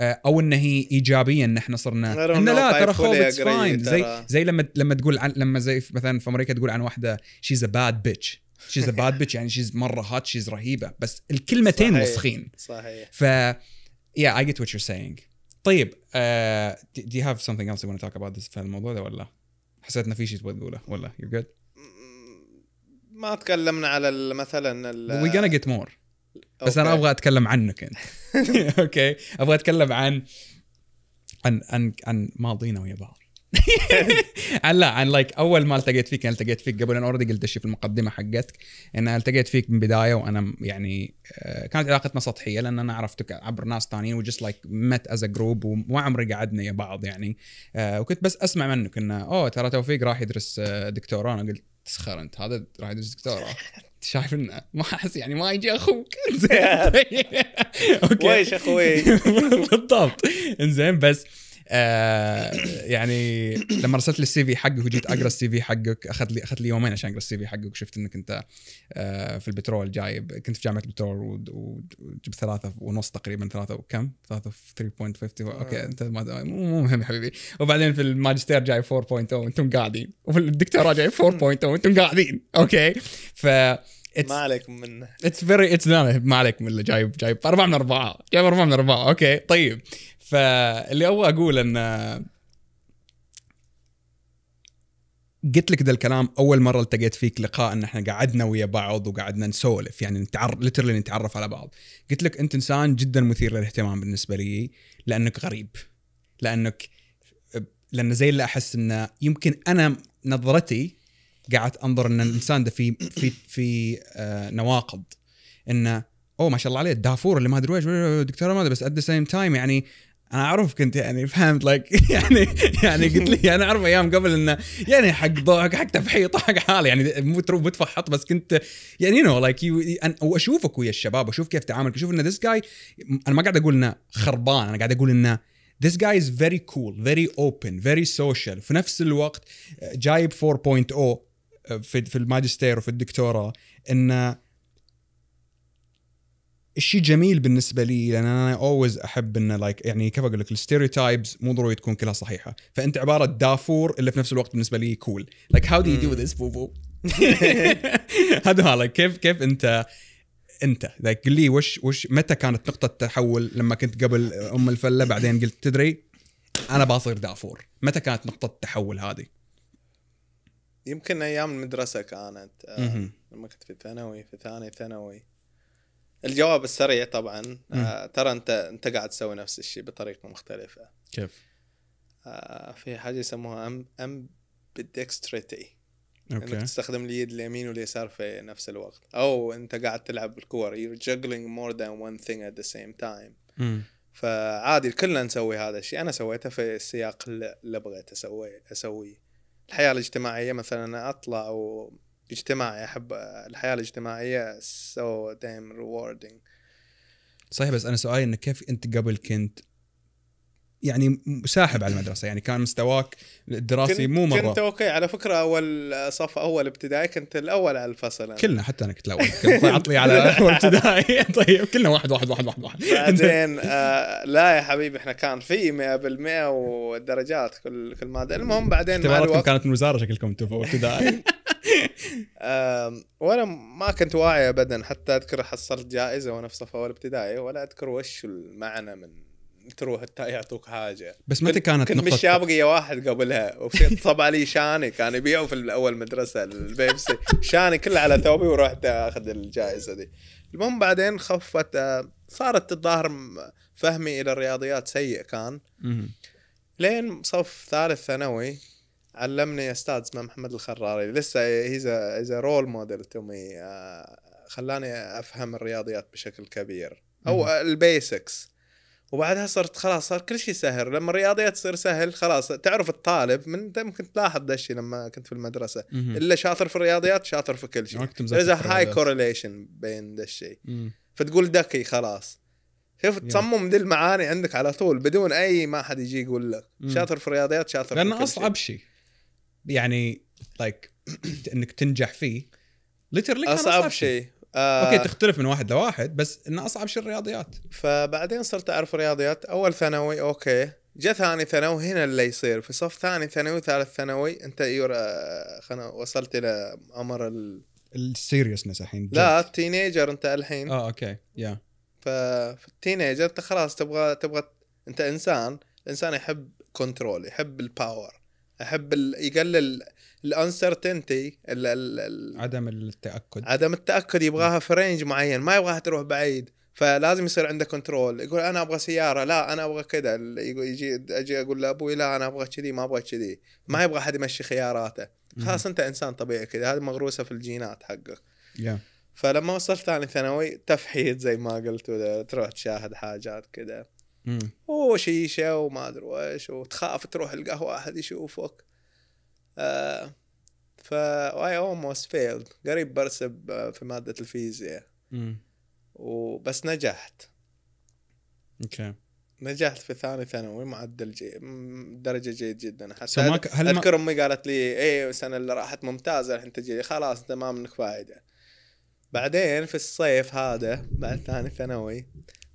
او ان هي ايجابيه ان احنا صرنا ان لا ترى خوف اتس فاين زي زي لما لما تقول عن لما زي مثلا في امريكا تقول عن واحده شيز ا باد بيتش شيز ا باد بيتش يعني شيز مره هات شيز رهيبه بس الكلمتين وسخين صحيح ف Yeah, I get what you're saying. طيب uh, do you have something else you want to talk about this في الموضوع ده ولا حسيت ان في شيء تبغى تقوله ولا you're good؟ ما تكلمنا على مثلا we gonna get more بس okay. انا ابغى اتكلم عنك انت اوكي okay. ابغى اتكلم عن عن عن عن ماضينا ويا بعض لا عن لايك اول ما التقيت فيك انا التقيت فيك قبل انا اوريدي قلت الشيء في المقدمه حقتك ان التقيت فيك من بدايه وانا يعني آه، كانت علاقتنا سطحيه لان انا عرفتك عبر ناس ثانيين وجست لايك مت از جروب وما عمري قعدنا يا بعض يعني آه، وكنت بس اسمع منك انه اوه ترى توفيق راح يدرس آه، دكتوراه انا قلت تسخر انت هذا راح يدرس دكتوراه شايف انه ما احس يعني ما يجي اخوك زين طيب. اوكي ويش اخوي بالضبط انزين بس آه، يعني لما ارسلت لي السي في حقك وجيت اقرا السي في حقك اخذت لي اخذت لي يومين عشان اقرا السي في حقك وشفت انك انت آه، في البترول جايب كنت في جامعه البترول وجبت ثلاثه ونص تقريبا ثلاثه وكم؟ ثلاثه 3.50 آه. اوكي انت مو مهم حبيبي وبعدين في الماجستير جاي 4.0 وانتم قاعدين وفي الدكتوراه جاي 4.0 وانتم قاعدين اوكي ف ما عليك منه اتس فيري اتس ما عليك من اللي جايب جايب اربعه من اربعه جايب اربعه من اربعه اوكي طيب فاللي ابغى اقول ان قلت لك ذا الكلام اول مره التقيت فيك لقاء ان احنا قعدنا ويا بعض وقعدنا نسولف يعني نتعرف ليترلي نتعرف على بعض قلت لك انت انسان جدا مثير للاهتمام بالنسبه لي لانك غريب لانك لان زي اللي احس انه يمكن انا نظرتي قعدت انظر ان الانسان ده في في في آه نواقض انه اوه ما شاء الله عليه الدافور اللي ما ادري ويش دكتور ما بس ات ذا سيم تايم يعني انا اعرف كنت يعني فهمت لايك يعني يعني قلت لي انا اعرف ايام قبل انه يعني حق ضحك حق تفحيط حق حال يعني مو تروح بتفحط بس كنت يعني يو نو لايك واشوفك ويا الشباب واشوف كيف تعاملك اشوف ان ذيس جاي انا ما قاعد اقول انه خربان انا قاعد اقول انه This guy is very cool, very open, very social. في نفس الوقت جايب 4.0 في في الماجستير وفي الدكتوراه انه الشيء جميل بالنسبه لي لان انا اولويز احب انه لايك like يعني كيف اقول لك الستيريوتايبس مو ضروري تكون كلها صحيحه فانت عباره دافور اللي في نفس الوقت بالنسبه لي كول لايك هاو دو يو دو ذس بوبو هذا لايك كيف كيف انت انت لايك قل لي وش وش متى كانت نقطه التحول لما كنت قبل ام الفله بعدين قلت تدري انا بصير دافور متى كانت نقطه التحول هذه يمكن ايام المدرسه كانت آه، لما كنت في الثانوي في ثاني ثانوي الجواب السريع طبعا آه ترى انت انت قاعد تسوي نفس الشيء بطريقه مختلفه كيف؟ آه في حاجه يسموها ام ام بالدكستريتي اوكي انك تستخدم اليد اليمين واليسار في نفس الوقت او انت قاعد تلعب بالكور يو جاجلينج مور ذان وان ثينج ات ذا سيم تايم فعادي كلنا نسوي هذا الشيء انا سويته في السياق اللي بغيت اسويه اسويه الحياه الاجتماعيه مثلا اطلع و اجتماعي يعني احب الحياه الاجتماعيه سو دايم ريوردينج صحيح بس انا سؤالي انك كيف انت قبل كنت يعني ساحب على المدرسه يعني كان مستواك الدراسي مو مره كنت اوكي على فكره اول صف اول ابتدائي كنت الاول على الفصل أنا. كلنا حتى انا كنت الاول كنت طيب، عطلي على اول ابتدائي طيب كلنا واحد واحد واحد واحد واحد بعدين آه لا يا حبيبي احنا كان في 100% والدرجات كل كل ماده المهم بعدين اختباراتكم كانت من الوزاره شكلكم انتم في ابتدائي وانا ما كنت واعي ابدا حتى اذكر حصلت جائزه وانا في صف اول ابتدائي ولا اذكر وش المعنى من تروح حتى يعطوك حاجه بس متى كانت كنت مش يا واحد قبلها وفي طب علي شاني كان يبيعه في الاول مدرسه البيبسي شاني كله على ثوبي ورحت اخذ الجائزه دي المهم بعدين خفت آه، صارت الظاهر فهمي الى الرياضيات سيء كان لين صف ثالث ثانوي علمني استاذ اسمه محمد الخراري لسه هيز از رول موديل تو مي خلاني افهم الرياضيات بشكل كبير او البيسكس وبعدها صرت خلاص صار كل شيء سهل لما الرياضيات تصير سهل خلاص تعرف الطالب من انت ممكن تلاحظ ذا الشيء لما كنت في المدرسه الا شاطر في الرياضيات شاطر في كل شيء اذا هاي كورليشن بين ذا الشيء فتقول ذكي خلاص شوف تصمم ذي المعاني عندك على طول بدون اي ما حد يجي يقول لك شاطر في الرياضيات شاطر في لانه اصعب شيء يعني لايك like انك تنجح فيه ليترلي اصعب, أصعب شيء آه اوكي تختلف من واحد لواحد بس انه اصعب شيء الرياضيات فبعدين صرت اعرف رياضيات اول ثانوي اوكي جاء ثاني ثانوي هنا اللي يصير في صف ثاني ثانوي ثالث ثانوي انت يور خنا وصلت الى امر ال السيريسنس الحين لا التينيجر انت الحين اه اوكي يا فالتينيجر انت خلاص تبغى تبغى انت انسان الانسان يحب كنترول يحب الباور احب يقلل الانسرتينتي عدم التاكد عدم التاكد يبغاها في رينج معين ما يبغاها تروح بعيد فلازم يصير عنده كنترول يقول انا ابغى سياره لا انا ابغى كذا يجي اجي اقول لابوي لا انا ابغى كذي ما ابغى كذي ما يبغى احد يمشي خياراته خلاص انت انسان طبيعي كذا هذه مغروسه في الجينات حقك yeah. فلما وصلت ثاني ثانوي تفحيط زي ما قلت تروح تشاهد حاجات كذا وشيشه وما ادري وش وتخاف تروح القهوه احد يشوفك آه ف اي اولموست فيلد قريب برسب آه، في ماده الفيزياء وبس نجحت اوكي نجحت في ثاني ثانوي معدل جي... درجه جيد جدا حتى so هل اذكر امي قالت لي اي السنه اللي راحت ممتازه الحين تجي خلاص انت ما منك فائده بعدين في الصيف هذا بعد ثاني ثانوي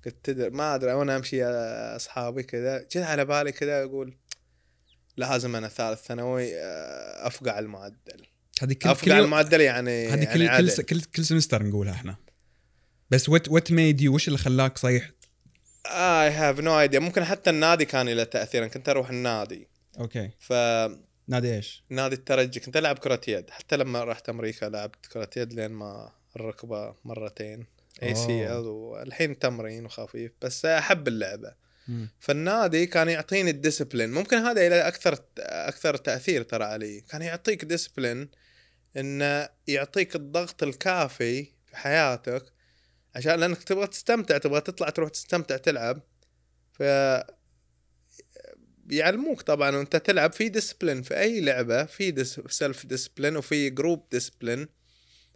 قلت تدر ما ادري وانا امشي اصحابي كذا جت على بالي كذا اقول لازم انا ثالث ثانوي آه، افقع المعدل هذه كل افقع كل المعدل يعني هذه كل يعني كل, كل كل سمستر نقولها احنا بس وات وات ميد يو وش اللي خلاك صيح؟ اي هاف نو ايديا ممكن حتى النادي كان له تاثير كنت اروح النادي اوكي ف نادي ايش؟ نادي الترجي كنت العب كرة يد حتى لما رحت امريكا لعبت كرة يد لين ما الركبة مرتين اي سي ال والحين تمرين وخفيف بس احب اللعبه مم. فالنادي كان يعطيني الديسبلين ممكن هذا الى اكثر اكثر تاثير ترى علي كان يعطيك ديسبلين انه يعطيك الضغط الكافي في حياتك عشان لانك تبغى تستمتع تبغى تطلع تروح تستمتع تلعب ف يعلموك طبعا وانت تلعب في ديسبلين في اي لعبه في سيلف ديسبلين وفي جروب ديسبلين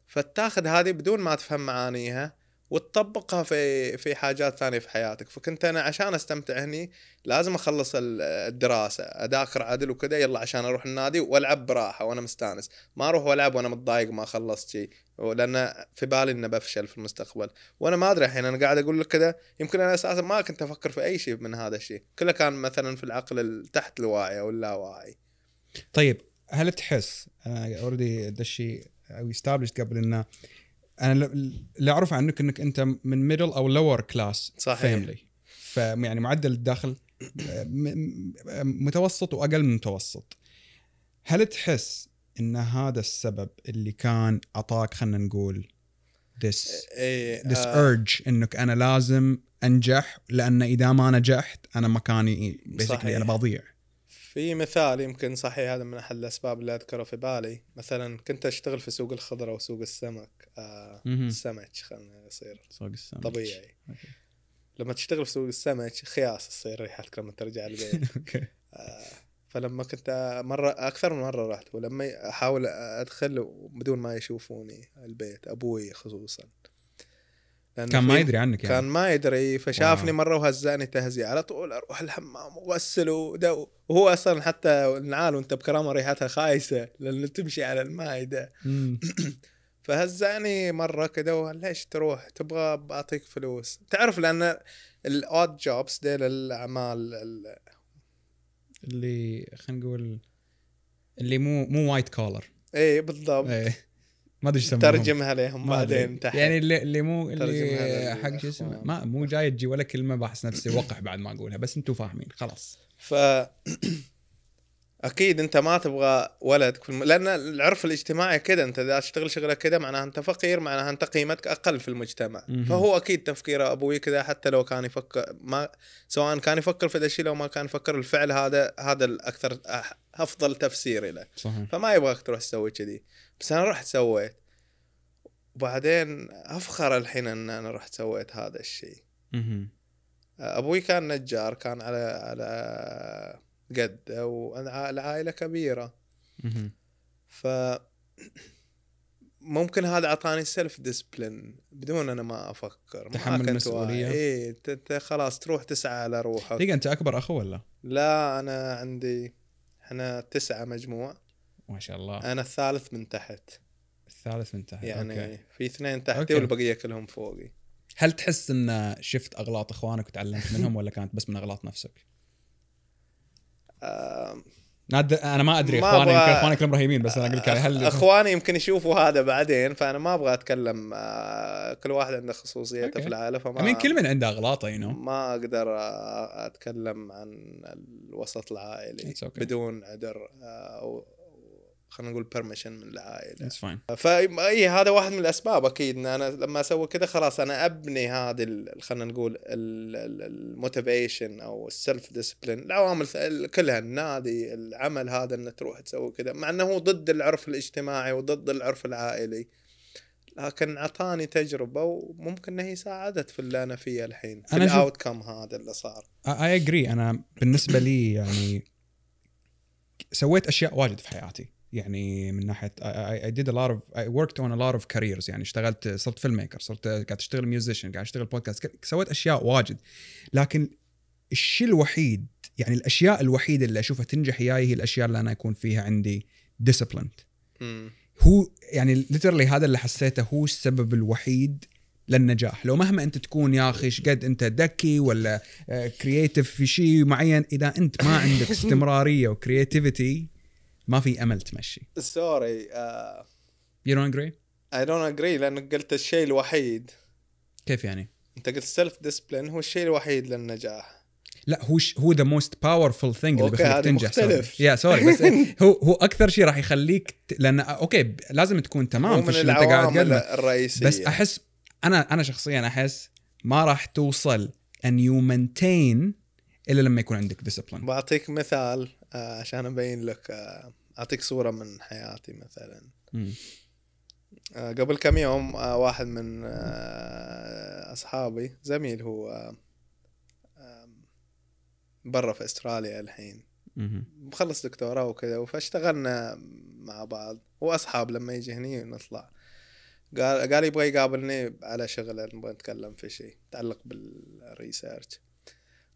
فتاخذ هذه بدون ما تفهم معانيها وتطبقها في في حاجات ثانيه في حياتك فكنت انا عشان استمتع هني لازم اخلص الدراسه اذاكر عدل وكذا يلا عشان اروح النادي والعب براحه وانا مستانس ما اروح والعب وانا متضايق ما خلصت شيء لان في بالي اني بفشل في المستقبل وانا ما ادري الحين انا قاعد اقول لك كذا يمكن انا اساسا ما كنت افكر في اي شيء من هذا الشيء كله كان مثلا في العقل تحت الواعي او اللاواعي طيب هل تحس انا اوريدي دشي او قبل انه انا اللي اعرف عنك انك انت من ميدل او لور كلاس صحيح فاملي فيعني معدل الدخل متوسط واقل من متوسط هل تحس ان هذا السبب اللي كان اعطاك خلينا نقول this إيه،, إيه this آه urge انك انا لازم انجح لان اذا ما نجحت انا مكاني بيسكلي انا بضيع في مثال يمكن صحيح هذا من احد الاسباب اللي اذكره في بالي مثلا كنت اشتغل في سوق الخضره وسوق السمك سمك السمك خلنا يصير سوق السمك طبيعي أوكي. لما تشتغل في سوق السمك خياس تصير ريحتك لما ترجع البيت آه فلما كنت مره اكثر من مره رحت ولما احاول ادخل بدون ما يشوفوني البيت ابوي خصوصا لأن كان ما يدري عنك يعني كان ما يدري فشافني واو. مره وهزاني تهزي على طول اروح الحمام واغسل وهو اصلا حتى النعال وانت بكرامه ريحتها خايسه لانه تمشي على المائده فهزاني مره كذا ليش تروح تبغى بعطيك فلوس تعرف لان الاود جوبس ديل الاعمال اللي خلينا نقول اللي مو مو وايت كولر اي بالضبط اي ما ادري ايش ترجمها لهم بعدين تحت يعني اللي, اللي مو اللي حق شو اسمه ما مو جاي تجي ولا كلمه بحس نفسي وقح بعد ما اقولها بس انتم فاهمين خلاص ف اكيد انت ما تبغى ولدك في الم... لان العرف الاجتماعي كذا انت اذا تشتغل شغله كذا معناها انت فقير معناها انت قيمتك اقل في المجتمع مم. فهو اكيد تفكيره ابوي كذا حتى لو كان يفكر ما سواء كان يفكر في الشيء لو ما كان يفكر الفعل هذا هذا الاكثر افضل تفسير له صحيح. فما يبغاك تروح تسوي كذي بس انا رحت سويت وبعدين افخر الحين ان انا رحت سويت هذا الشيء ابوي كان نجار كان على على قد او العائله كبيره ف ممكن هذا اعطاني سيلف ديسبلين بدون انا ما افكر ما تحمل مسؤوليه اي انت إيه، خلاص تروح تسعى على روحك دقيقه انت اكبر اخو ولا؟ لا انا عندي احنا تسعه مجموع ما شاء الله انا الثالث من تحت الثالث من تحت يعني أوكي. في اثنين تحتي أوكي. والبقيه كلهم فوقي هل تحس ان شفت اغلاط اخوانك وتعلمت منهم ولا كانت بس من اغلاط نفسك؟ آه انا ما ادري ما اخواني يمكن اخواني كلهم رهيبين بس انا اقول لك هل اخواني يمكن يشوفوا هذا بعدين فانا ما ابغى اتكلم آه، كل واحد عنده خصوصيته في العائله فما مين يعني كل من عنده اغلاطه يو you know. ما اقدر آه، اتكلم عن الوسط العائلي okay. بدون عذر آه، خلينا نقول بيرميشن من العائله اتس فاين فاي هذا واحد من الاسباب اكيد ان انا لما اسوي كذا خلاص انا ابني هذه خلينا نقول الموتيفيشن او السلف ديسبلين العوامل كلها النادي العمل هذا انك تروح تسوي كذا مع انه هو ضد العرف الاجتماعي وضد العرف العائلي لكن اعطاني تجربه وممكن ان هي ساعدت في اللي انا فيه الحين في الاوت كم هذا اللي صار اي اجري انا بالنسبه لي يعني سويت اشياء واجد في حياتي يعني من ناحيه اي اي ديد ا لوت اوف اي وركت اون ا لوت اوف كاريرز يعني اشتغلت صرت فيلم ميكر صرت قاعد اشتغل ميوزيشن قاعد اشتغل بودكاست سويت اشياء واجد لكن الشيء الوحيد يعني الاشياء الوحيده اللي اشوفها تنجح وياي هي الاشياء اللي انا يكون فيها عندي ديسيبلين هو يعني ليترلي هذا اللي حسيته هو السبب الوحيد للنجاح لو مهما انت تكون يا اخي ايش قد انت ذكي ولا كرييتيف آه، في شيء معين اذا انت ما عندك استمراريه وكرياتيفيتي ما في امل تمشي سوري يو دونت اجري اي دونت اجري لانك قلت الشيء الوحيد كيف يعني انت قلت سيلف ديسبلين هو الشيء الوحيد للنجاح لا هو ش... هو ذا موست باورفل ثينج اللي بيخليك تنجح يا سوري بس هو هو اكثر شيء راح يخليك ت... لان اوكي لازم تكون تمام في الشيء اللي انت قاعد تقوله الرئيسيه بس احس انا انا شخصيا احس ما راح توصل ان يو مينتين الا لما يكون عندك ديسبلين بعطيك مثال آه، عشان ابين لك آه، اعطيك صوره من حياتي مثلا آه، قبل كم يوم واحد من اصحابي زميل هو برا في استراليا الحين مخلص دكتوراه وكذا فاشتغلنا مع بعض واصحاب لما يجي هني نطلع قال قال يبغى يقابلني على شغله نبغى نتكلم في شيء يتعلق بالريسيرش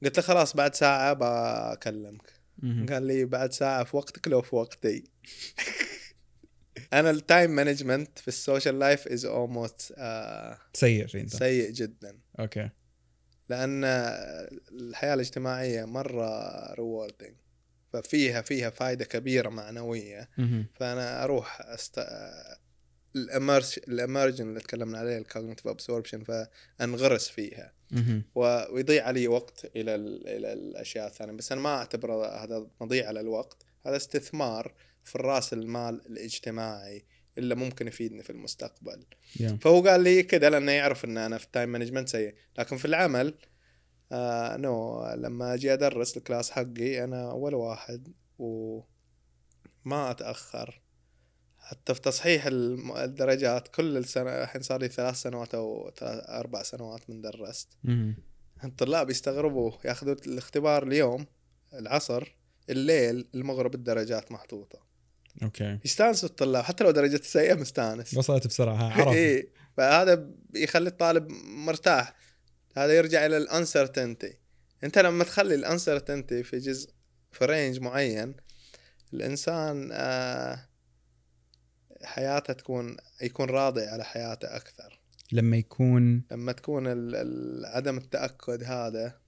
قلت له خلاص بعد ساعه بكلمك قال لي بعد ساعه في وقتك لو في وقتي انا التايم مانجمنت في السوشيال لايف از اولموست سيء انت سيء جدا اوكي لان الحياه الاجتماعيه مره ريوردنج ففيها فيها فائده كبيره معنويه فانا اروح أست... الامرج الامرجن اللي تكلمنا عليه الكوجنتيف ابسوربشن فانغرس فيها ويضيع علي وقت الى الى الاشياء الثانيه بس انا ما اعتبر هذا مضيعه للوقت هذا استثمار في راس المال الاجتماعي اللي ممكن يفيدني في المستقبل yeah. فهو قال لي كذا لانه يعرف ان انا في التايم مانجمنت سيء لكن في العمل آه نو لما اجي ادرس الكلاس حقي انا اول واحد وما اتاخر حتى في تصحيح الدرجات كل السنه الحين صار لي ثلاث سنوات او ثلاث اربع سنوات من درست الطلاب يستغربوا ياخذوا الاختبار اليوم العصر الليل المغرب الدرجات محطوطه اوكي يستانسوا الطلاب حتى لو درجة سيئه إيه مستانس وصلت بسرعه عرف اي فهذا يخلي الطالب مرتاح هذا يرجع الى الانسرتينتي انت لما تخلي الانسرتينتي في جزء في رينج معين الانسان آه حياته تكون يكون راضي على حياته اكثر لما يكون لما تكون عدم التاكد هذا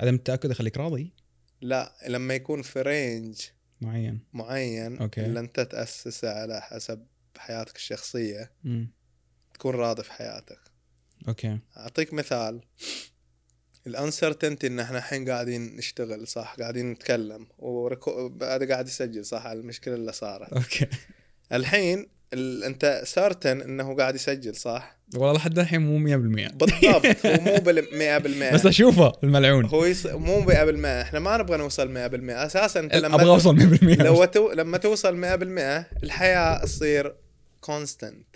عدم التاكد يخليك راضي لا لما يكون في رينج معين معين أوكي. اللي انت تاسسه على حسب حياتك الشخصيه م. تكون راضي في حياتك اوكي اعطيك مثال الانسرتينتي ان احنا الحين قاعدين نشتغل صح قاعدين نتكلم وبعد قاعد اسجل صح على المشكله اللي صارت اوكي الحين ال... انت سارتن انه قاعد يسجل صح؟ والله لحد الحين مو 100% بالضبط هو مو 100% بس اشوفه الملعون هو يص... مو 100% احنا ما نبغى نوصل 100% اساسا انت لما ابغى اوصل 100% لو تو... لما توصل 100% الحياه تصير كونستنت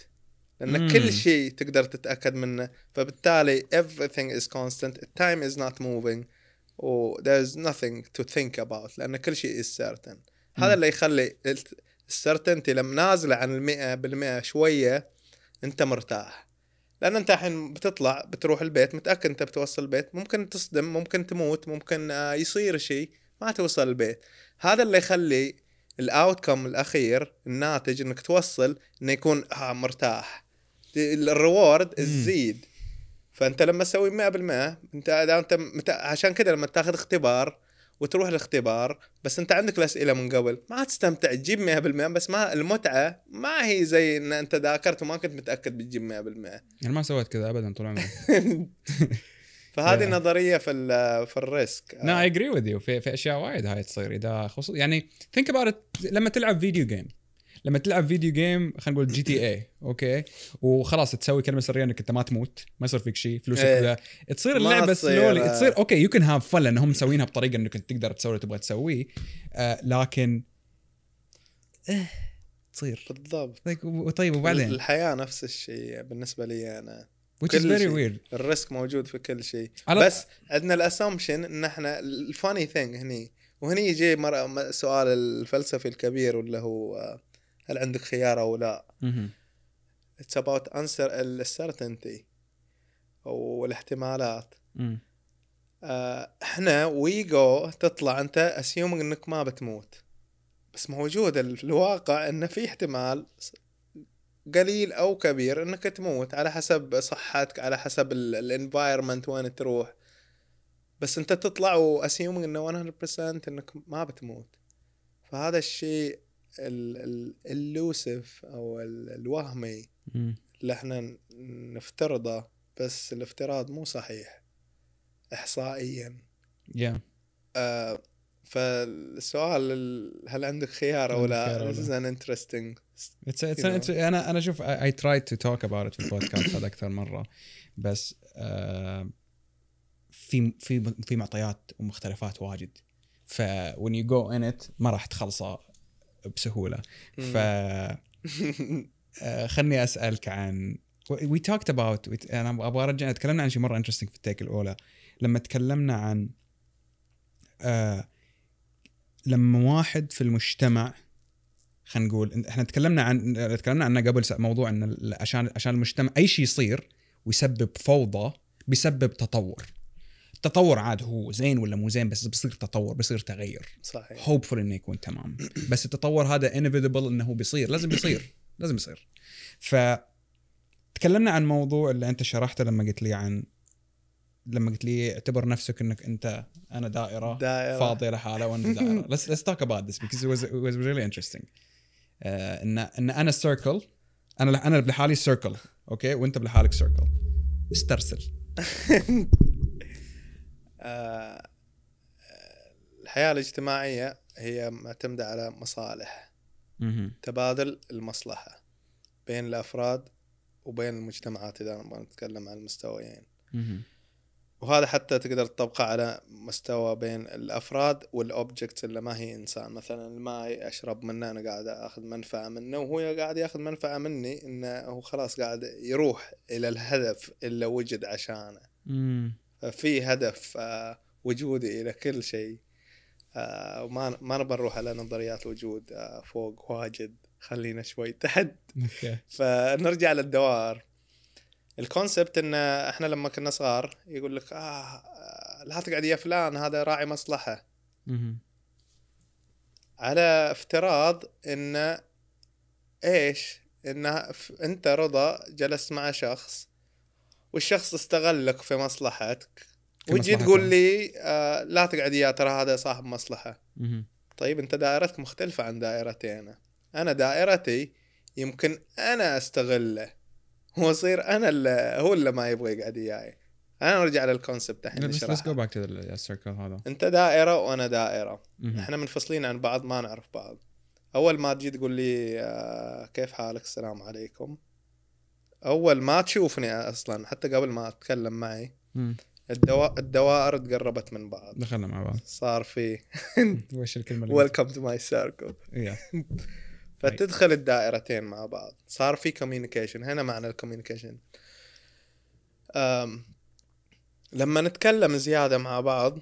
لان مم. كل شيء تقدر تتاكد منه فبالتالي everything is constant time is not moving oh, there is nothing to think about لان كل شيء is certain هذا اللي يخلي السرتنتي لما نازله عن المئة بالمئة شويه انت مرتاح لان انت الحين بتطلع بتروح البيت متاكد انت بتوصل البيت ممكن تصدم ممكن تموت ممكن آه، يصير شيء ما توصل البيت هذا اللي يخلي الاوتكم الاخير الناتج انك توصل انه يكون ها آه، مرتاح الريورد تزيد فانت لما تسوي 100% انت انت عشان كذا لما تاخذ اختبار وتروح الاختبار بس انت عندك الاسئله من قبل ما تستمتع تجيب 100% بس ما المتعه ما هي زي ان انت ذاكرت وما كنت متاكد بتجيب 100% انا يعني ما سويت كذا ابدا طول عمري فهذه نظريه في في الريسك لا اي اجري وذ يو في اشياء وايد هاي تصير اذا خصوصا يعني ثينك اباوت لما تلعب فيديو جيم لما تلعب فيديو جيم خلينا نقول جي تي اي اوكي وخلاص تسوي كلمه سريه انك انت ما تموت ما يصير فيك شيء فلوسك كذا ايه. تصير اللعبه سلولي تصير اوكي يو كان هاف فن لانهم مسوينها بطريقه انك انت تقدر تسوي اللي تبغى تسويه آه لكن اه تصير بالضبط طيب, طيب، وبعدين الحياه نفس الشيء بالنسبه لي انا Which is very weird. الريسك موجود في كل شيء بس عندنا الاسامبشن ان احنا الفاني ثينج هني وهني يجي سؤال الفلسفي الكبير واللي هو هل عندك خيار او لا اتس اباوت انسر السرتنتي والاحتمالات احنا وي جو تطلع انت اسيوم انك ما بتموت بس موجود الواقع انه في احتمال قليل او كبير انك تموت على حسب صحتك على حسب الانفايرمنت وين تروح بس انت تطلع واسيوم انه 100% انك ما بتموت فهذا الشيء اللوسف او الوهمي اللي احنا نفترضه بس الافتراض مو صحيح احصائيا yeah. آه فالسؤال هل عندك خيار او لا؟ This is an it's a, it's انا انا شوف I, ترايد tried to talk about it في البودكاست هذا اكثر مره بس آه، في في في معطيات ومختلفات واجد ف when you go in it ما راح تخلصه بسهوله ف آه، خلني اسالك عن وي توكت اباوت انا ابغى ارجع تكلمنا عن شيء مره انترستنج في التيك الاولى لما تكلمنا عن آه، لما واحد في المجتمع خلينا نقول احنا تكلمنا عن تكلمنا عنه قبل موضوع ان عشان عشان المجتمع اي شيء يصير ويسبب فوضى بيسبب تطور التطور عاد هو زين ولا مو زين بس بصير تطور بصير تغير صحيح هوبفول انه يكون تمام بس التطور هذا انيفيتبل انه هو بيصير لازم بيصير لازم يصير ف تكلمنا عن موضوع اللي انت شرحته لما قلت لي عن لما قلت لي اعتبر نفسك انك انت انا دائره, دائرة. فاضيه لحالها وانا دائره let's, let's talk about this because it was, it was really interesting uh, ان ان انا سيركل انا انا لحالي سيركل اوكي وانت لحالك سيركل استرسل آه، الحياه الاجتماعيه هي معتمده على مصالح تبادل المصلحه بين الافراد وبين المجتمعات اذا نبغى نتكلم عن المستويين وهذا حتى تقدر تطبقه على مستوى بين الافراد والاوبجكت اللي ما هي انسان مثلا الماي اشرب منه انا قاعد اخذ منفعه منه وهو قاعد ياخذ منفعه مني انه هو خلاص قاعد يروح الى الهدف اللي وجد عشانه في هدف آه، وجودي الى كل شيء آه، ما ما نبغى نروح على نظريات وجود آه، فوق واجد خلينا شوي تحت فنرجع للدوائر الكونسبت ان احنا لما كنا صغار يقول لك اه لا تقعد يا فلان هذا راعي مصلحه على افتراض ان ايش ان انت رضا جلست مع شخص والشخص استغلك في مصلحتك وتجي تقول لي آه لا تقعد يا ترى هذا صاحب مصلحه طيب انت دائرتك مختلفه عن دائرتي انا انا دائرتي يمكن انا استغله واصير انا اللي هو اللي ما يبغى يقعد وياي انا ارجع للكونسبت الحين بس جو باك السيركل هذا انت دائره وانا دائره مم. احنا منفصلين عن بعض ما نعرف بعض اول ما تجي تقول لي آه كيف حالك السلام عليكم اول ما تشوفني اصلا حتى قبل ما اتكلم معي مم. الدوائر تقربت من بعض دخلنا مع بعض صار في وش الكلمه ويلكم تو ماي سيركل فتدخل الدائرتين مع بعض صار في كوميونيكيشن هنا معنى الكوميونيكيشن لما نتكلم زياده مع بعض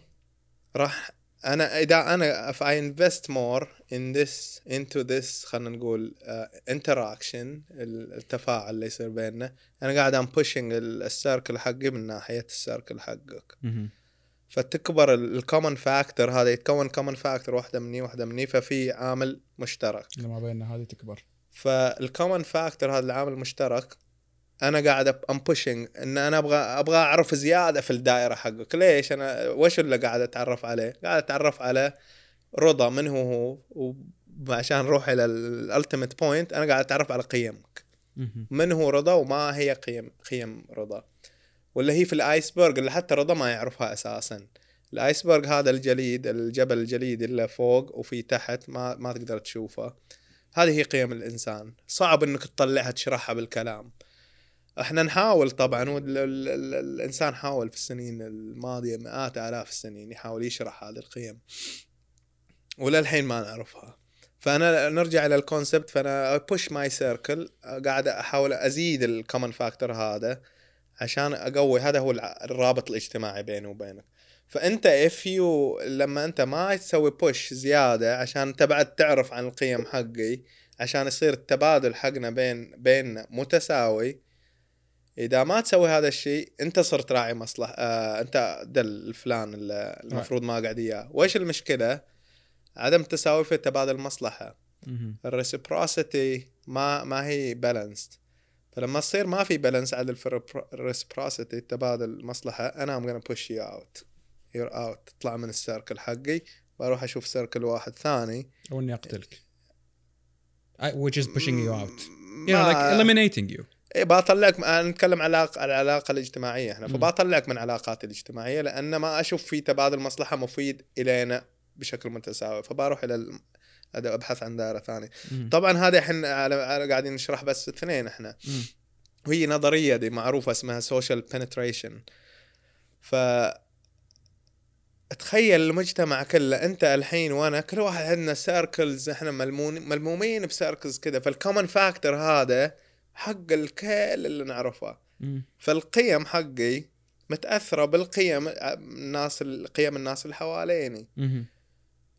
راح انا اذا انا if I invest more in this into this خلينا نقول uh, interaction التفاعل اللي يصير بيننا انا قاعد ام pushing السيركل حقي من ناحيه السيركل حقك فتكبر الكومن فاكتور هذا يتكون كومن فاكتور واحده مني واحده مني ففي عامل مشترك اللي ما بيننا هذه تكبر فالكومن فاكتور هذا العامل المشترك انا قاعد ام بوشنج ان انا ابغى ابغى اعرف زياده في الدائره حقك ليش انا وش اللي قاعد اتعرف عليه قاعد اتعرف على رضا من هو هو وعشان نروح الى الالتيميت بوينت انا قاعد اتعرف على قيمك من هو رضا وما هي قيم قيم رضا واللي هي في الايسبرغ اللي حتى رضا ما يعرفها اساسا الايسبرغ هذا الجليد الجبل الجليدي اللي فوق وفي تحت ما ما تقدر تشوفه هذه هي قيم الانسان صعب انك تطلعها تشرحها بالكلام احنا نحاول طبعا والانسان حاول في السنين الماضيه مئات الاف السنين يحاول يشرح هذه القيم وللحين ما نعرفها فانا نرجع الى الكونسبت فانا بوش ماي سيركل قاعد احاول ازيد الكومن فاكتور هذا عشان اقوي هذا هو الرابط الاجتماعي بيني وبينك فانت اف يو لما انت ما تسوي بوش زياده عشان انت بعد تعرف عن القيم حقي عشان يصير التبادل حقنا بين بيننا متساوي اذا ما تسوي هذا الشيء انت صرت راعي مصلحه آه انت دل الفلان نعم. المفروض ما قاعد اياه وايش المشكله عدم التساوي في تبادل المصلحه الريسبروسيتي ما ما هي بالانسد فلما تصير ما في بالانس على الريسبروسيتي تبادل المصلحه انا ام gonna بوش يو اوت يور اوت تطلع من السيركل حقي واروح اشوف سيركل واحد ثاني او اني اقتلك which is pushing you out you know like eliminating you اي بطلعك انا نتكلم على العلاقه الاجتماعيه احنا فبطلعك من علاقات الاجتماعيه لان ما اشوف في تبادل مصلحه مفيد الينا بشكل متساوي فبروح الى ابحث عن دائره ثانيه طبعا هذا احنا قاعدين نشرح بس اثنين احنا مم. وهي نظريه دي معروفه اسمها سوشيال بنتريشن ف تخيل المجتمع كله انت الحين وانا كل واحد عندنا سيركلز احنا ملمومين بسيركلز كذا فالكومن فاكتور هذا حق الكل اللي نعرفه فالقيم حقي متاثره بالقيم الناس القيم الناس اللي حواليني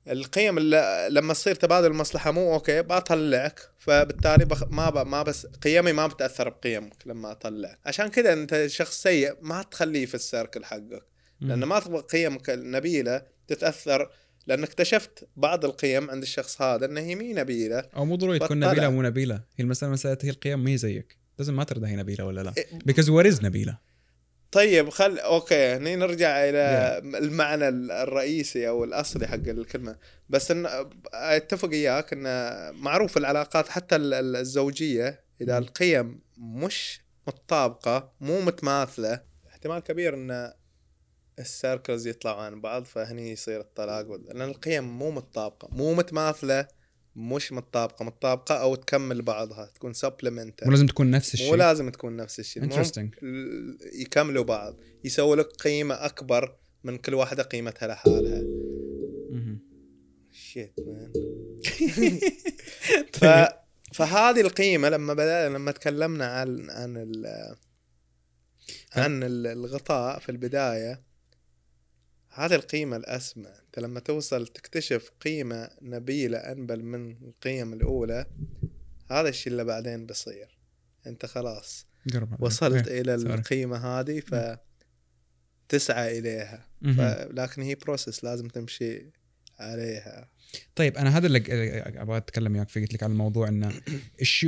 القيم اللي لما تصير تبادل المصلحه مو اوكي بطلعك فبالتالي بخ... ما ب... ما بس قيمي ما بتاثر بقيمك لما اطلع عشان كذا انت شخص سيء ما تخليه في السيركل حقك لانه ما تبغى قيمك النبيله تتاثر لانه اكتشفت بعض القيم عند الشخص هذا انه هي مي نبيله او مو ضروري تكون نبيله مو نبيله هي المساله مساله هي القيم مي زيك لازم ما ترضى هي نبيله ولا لا بيكوز وير از نبيله طيب خل اوكي هني نرجع الى yeah. المعنى الرئيسي او الاصلي حق الكلمه بس ان اتفق اياك ان معروف العلاقات حتى الزوجيه اذا mm. القيم مش متطابقه مو متماثله احتمال كبير ان السيركلز يطلعوا عن بعض فهني يصير الطلاق لان القيم مو متطابقه مو متماثله مش متطابقه متطابقه او تكمل بعضها تكون سبلمنت ولازم تكون نفس الشيء مو لازم تكون نفس الشيء يكملوا بعض يسووا لك قيمه اكبر من كل واحده قيمتها لحالها شيت مان ف... فهذه القيمه لما بدأ لما تكلمنا عن عن ال... عن الغطاء في البدايه هذه القيمة الأسمى أنت لما توصل تكتشف قيمة نبيلة أنبل من القيم الأولى هذا الشيء اللي بعدين بيصير أنت خلاص وصلت إيه، إلى القيمة هذه ف تسعى إليها لكن هي بروسس لازم تمشي عليها طيب أنا هذا اللي أبغى أتكلم وياك فيه قلت لك على الموضوع إنه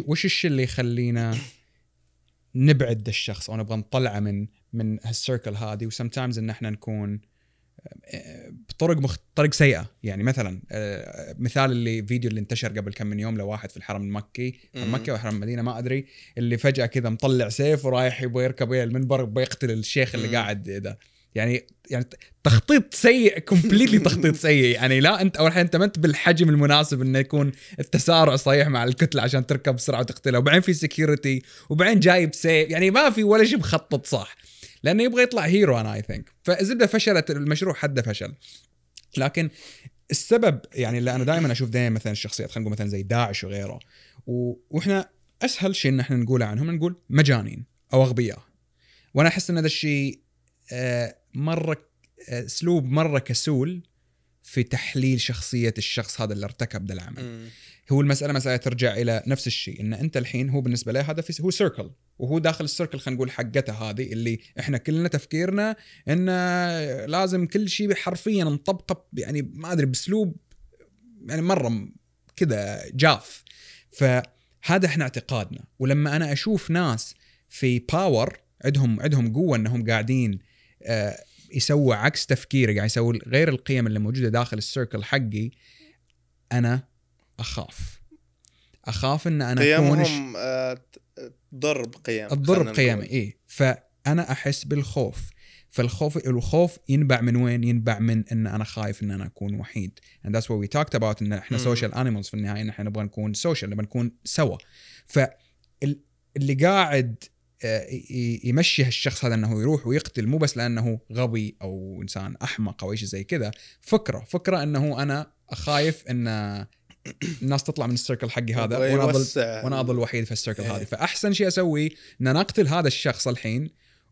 وش الشيء اللي يخلينا نبعد الشخص أو نبغى نطلعه من من هالسيركل هذه وسم تايمز إن إحنا نكون بطرق مخ... طرق سيئه يعني مثلا آه، مثال اللي فيديو اللي انتشر قبل كم من يوم لواحد في الحرم المكي الحرم مكه والحرم المدينه ما ادري اللي فجاه كذا مطلع سيف ورايح يبغى يركب المنبر بيقتل الشيخ اللي قاعد ده يعني يعني تخطيط سيء كومبليتلي تخطيط سيء يعني لا انت اول حاجه انت ما انت بالحجم المناسب انه يكون التسارع صحيح مع الكتله عشان تركب بسرعه وتقتلها وبعدين في سكيورتي وبعدين جايب سيف يعني ما في ولا شيء مخطط صح لانه يبغى يطلع هيرو انا اي ثينك فالزبده فشلت المشروع حده فشل لكن السبب يعني اللي انا دائما اشوف دائما مثلا الشخصيات خلينا نقول مثلا زي داعش وغيره و... واحنا اسهل شيء ان احنا نقوله عنهم نقول مجانين او اغبياء وانا احس ان هذا الشيء آه، مره آه، اسلوب مره كسول في تحليل شخصيه الشخص هذا اللي ارتكب ذا العمل هو المساله مساله ترجع الى نفس الشيء ان انت الحين هو بالنسبه له هذا هو سيركل وهو داخل السيركل خلينا نقول حقته هذه اللي احنا كلنا تفكيرنا ان لازم كل شيء حرفيا نطبقه يعني ما ادري باسلوب يعني مره كذا جاف فهذا احنا اعتقادنا ولما انا اشوف ناس في باور عندهم عندهم قوه انهم قاعدين آه، يسووا عكس تفكيري قاعد يعني يسووا غير القيم اللي موجوده داخل السيركل حقي انا اخاف اخاف ان انا قيمهم آه، تضرب قيم تضرب قيمي اي فانا احس بالخوف فالخوف الخوف ينبع من وين؟ ينبع من ان انا خايف ان انا اكون وحيد and that's what we talked about ان احنا سوشيال انيمالز في النهايه ان احنا نبغى نكون سوشيال نبغى نكون سوا فاللي قاعد آه، يمشي هالشخص هذا انه يروح ويقتل مو بس لانه غبي او انسان احمق او شيء زي كذا فكره فكره انه انا خايف ان الناس تطلع من السيركل حقي هذا وانا اضل وانا اضل الوحيد في السيركل هذه إيه. فاحسن شيء اسويه ان انا اقتل هذا الشخص الحين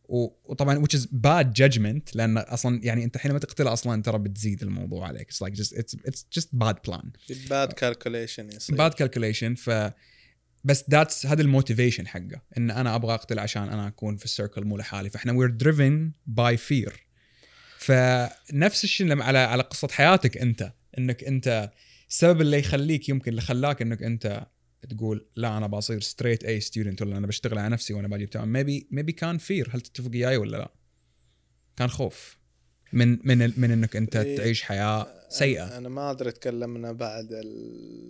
وطبعا which is bad judgment لان اصلا يعني انت حينما تقتله اصلا ترى بتزيد الموضوع عليك it's like just it's it's just bad plan bad calculation يصير bad calculation ف بس ذاتس هذا الموتيفيشن حقه ان انا ابغى اقتل عشان انا اكون في السيركل مو لحالي فاحنا وير دريفن باي فير فنفس الشيء على على قصه حياتك انت انك انت السبب اللي يخليك يمكن اللي خلاك انك انت تقول لا انا بصير ستريت اي ستودنت ولا انا بشتغل على نفسي وانا بجيب تمام ميبي ميبي كان فير هل تتفق وياي ولا لا؟ كان خوف من من من انك انت إيه، تعيش حياه سيئه انا ما ادري تكلمنا بعد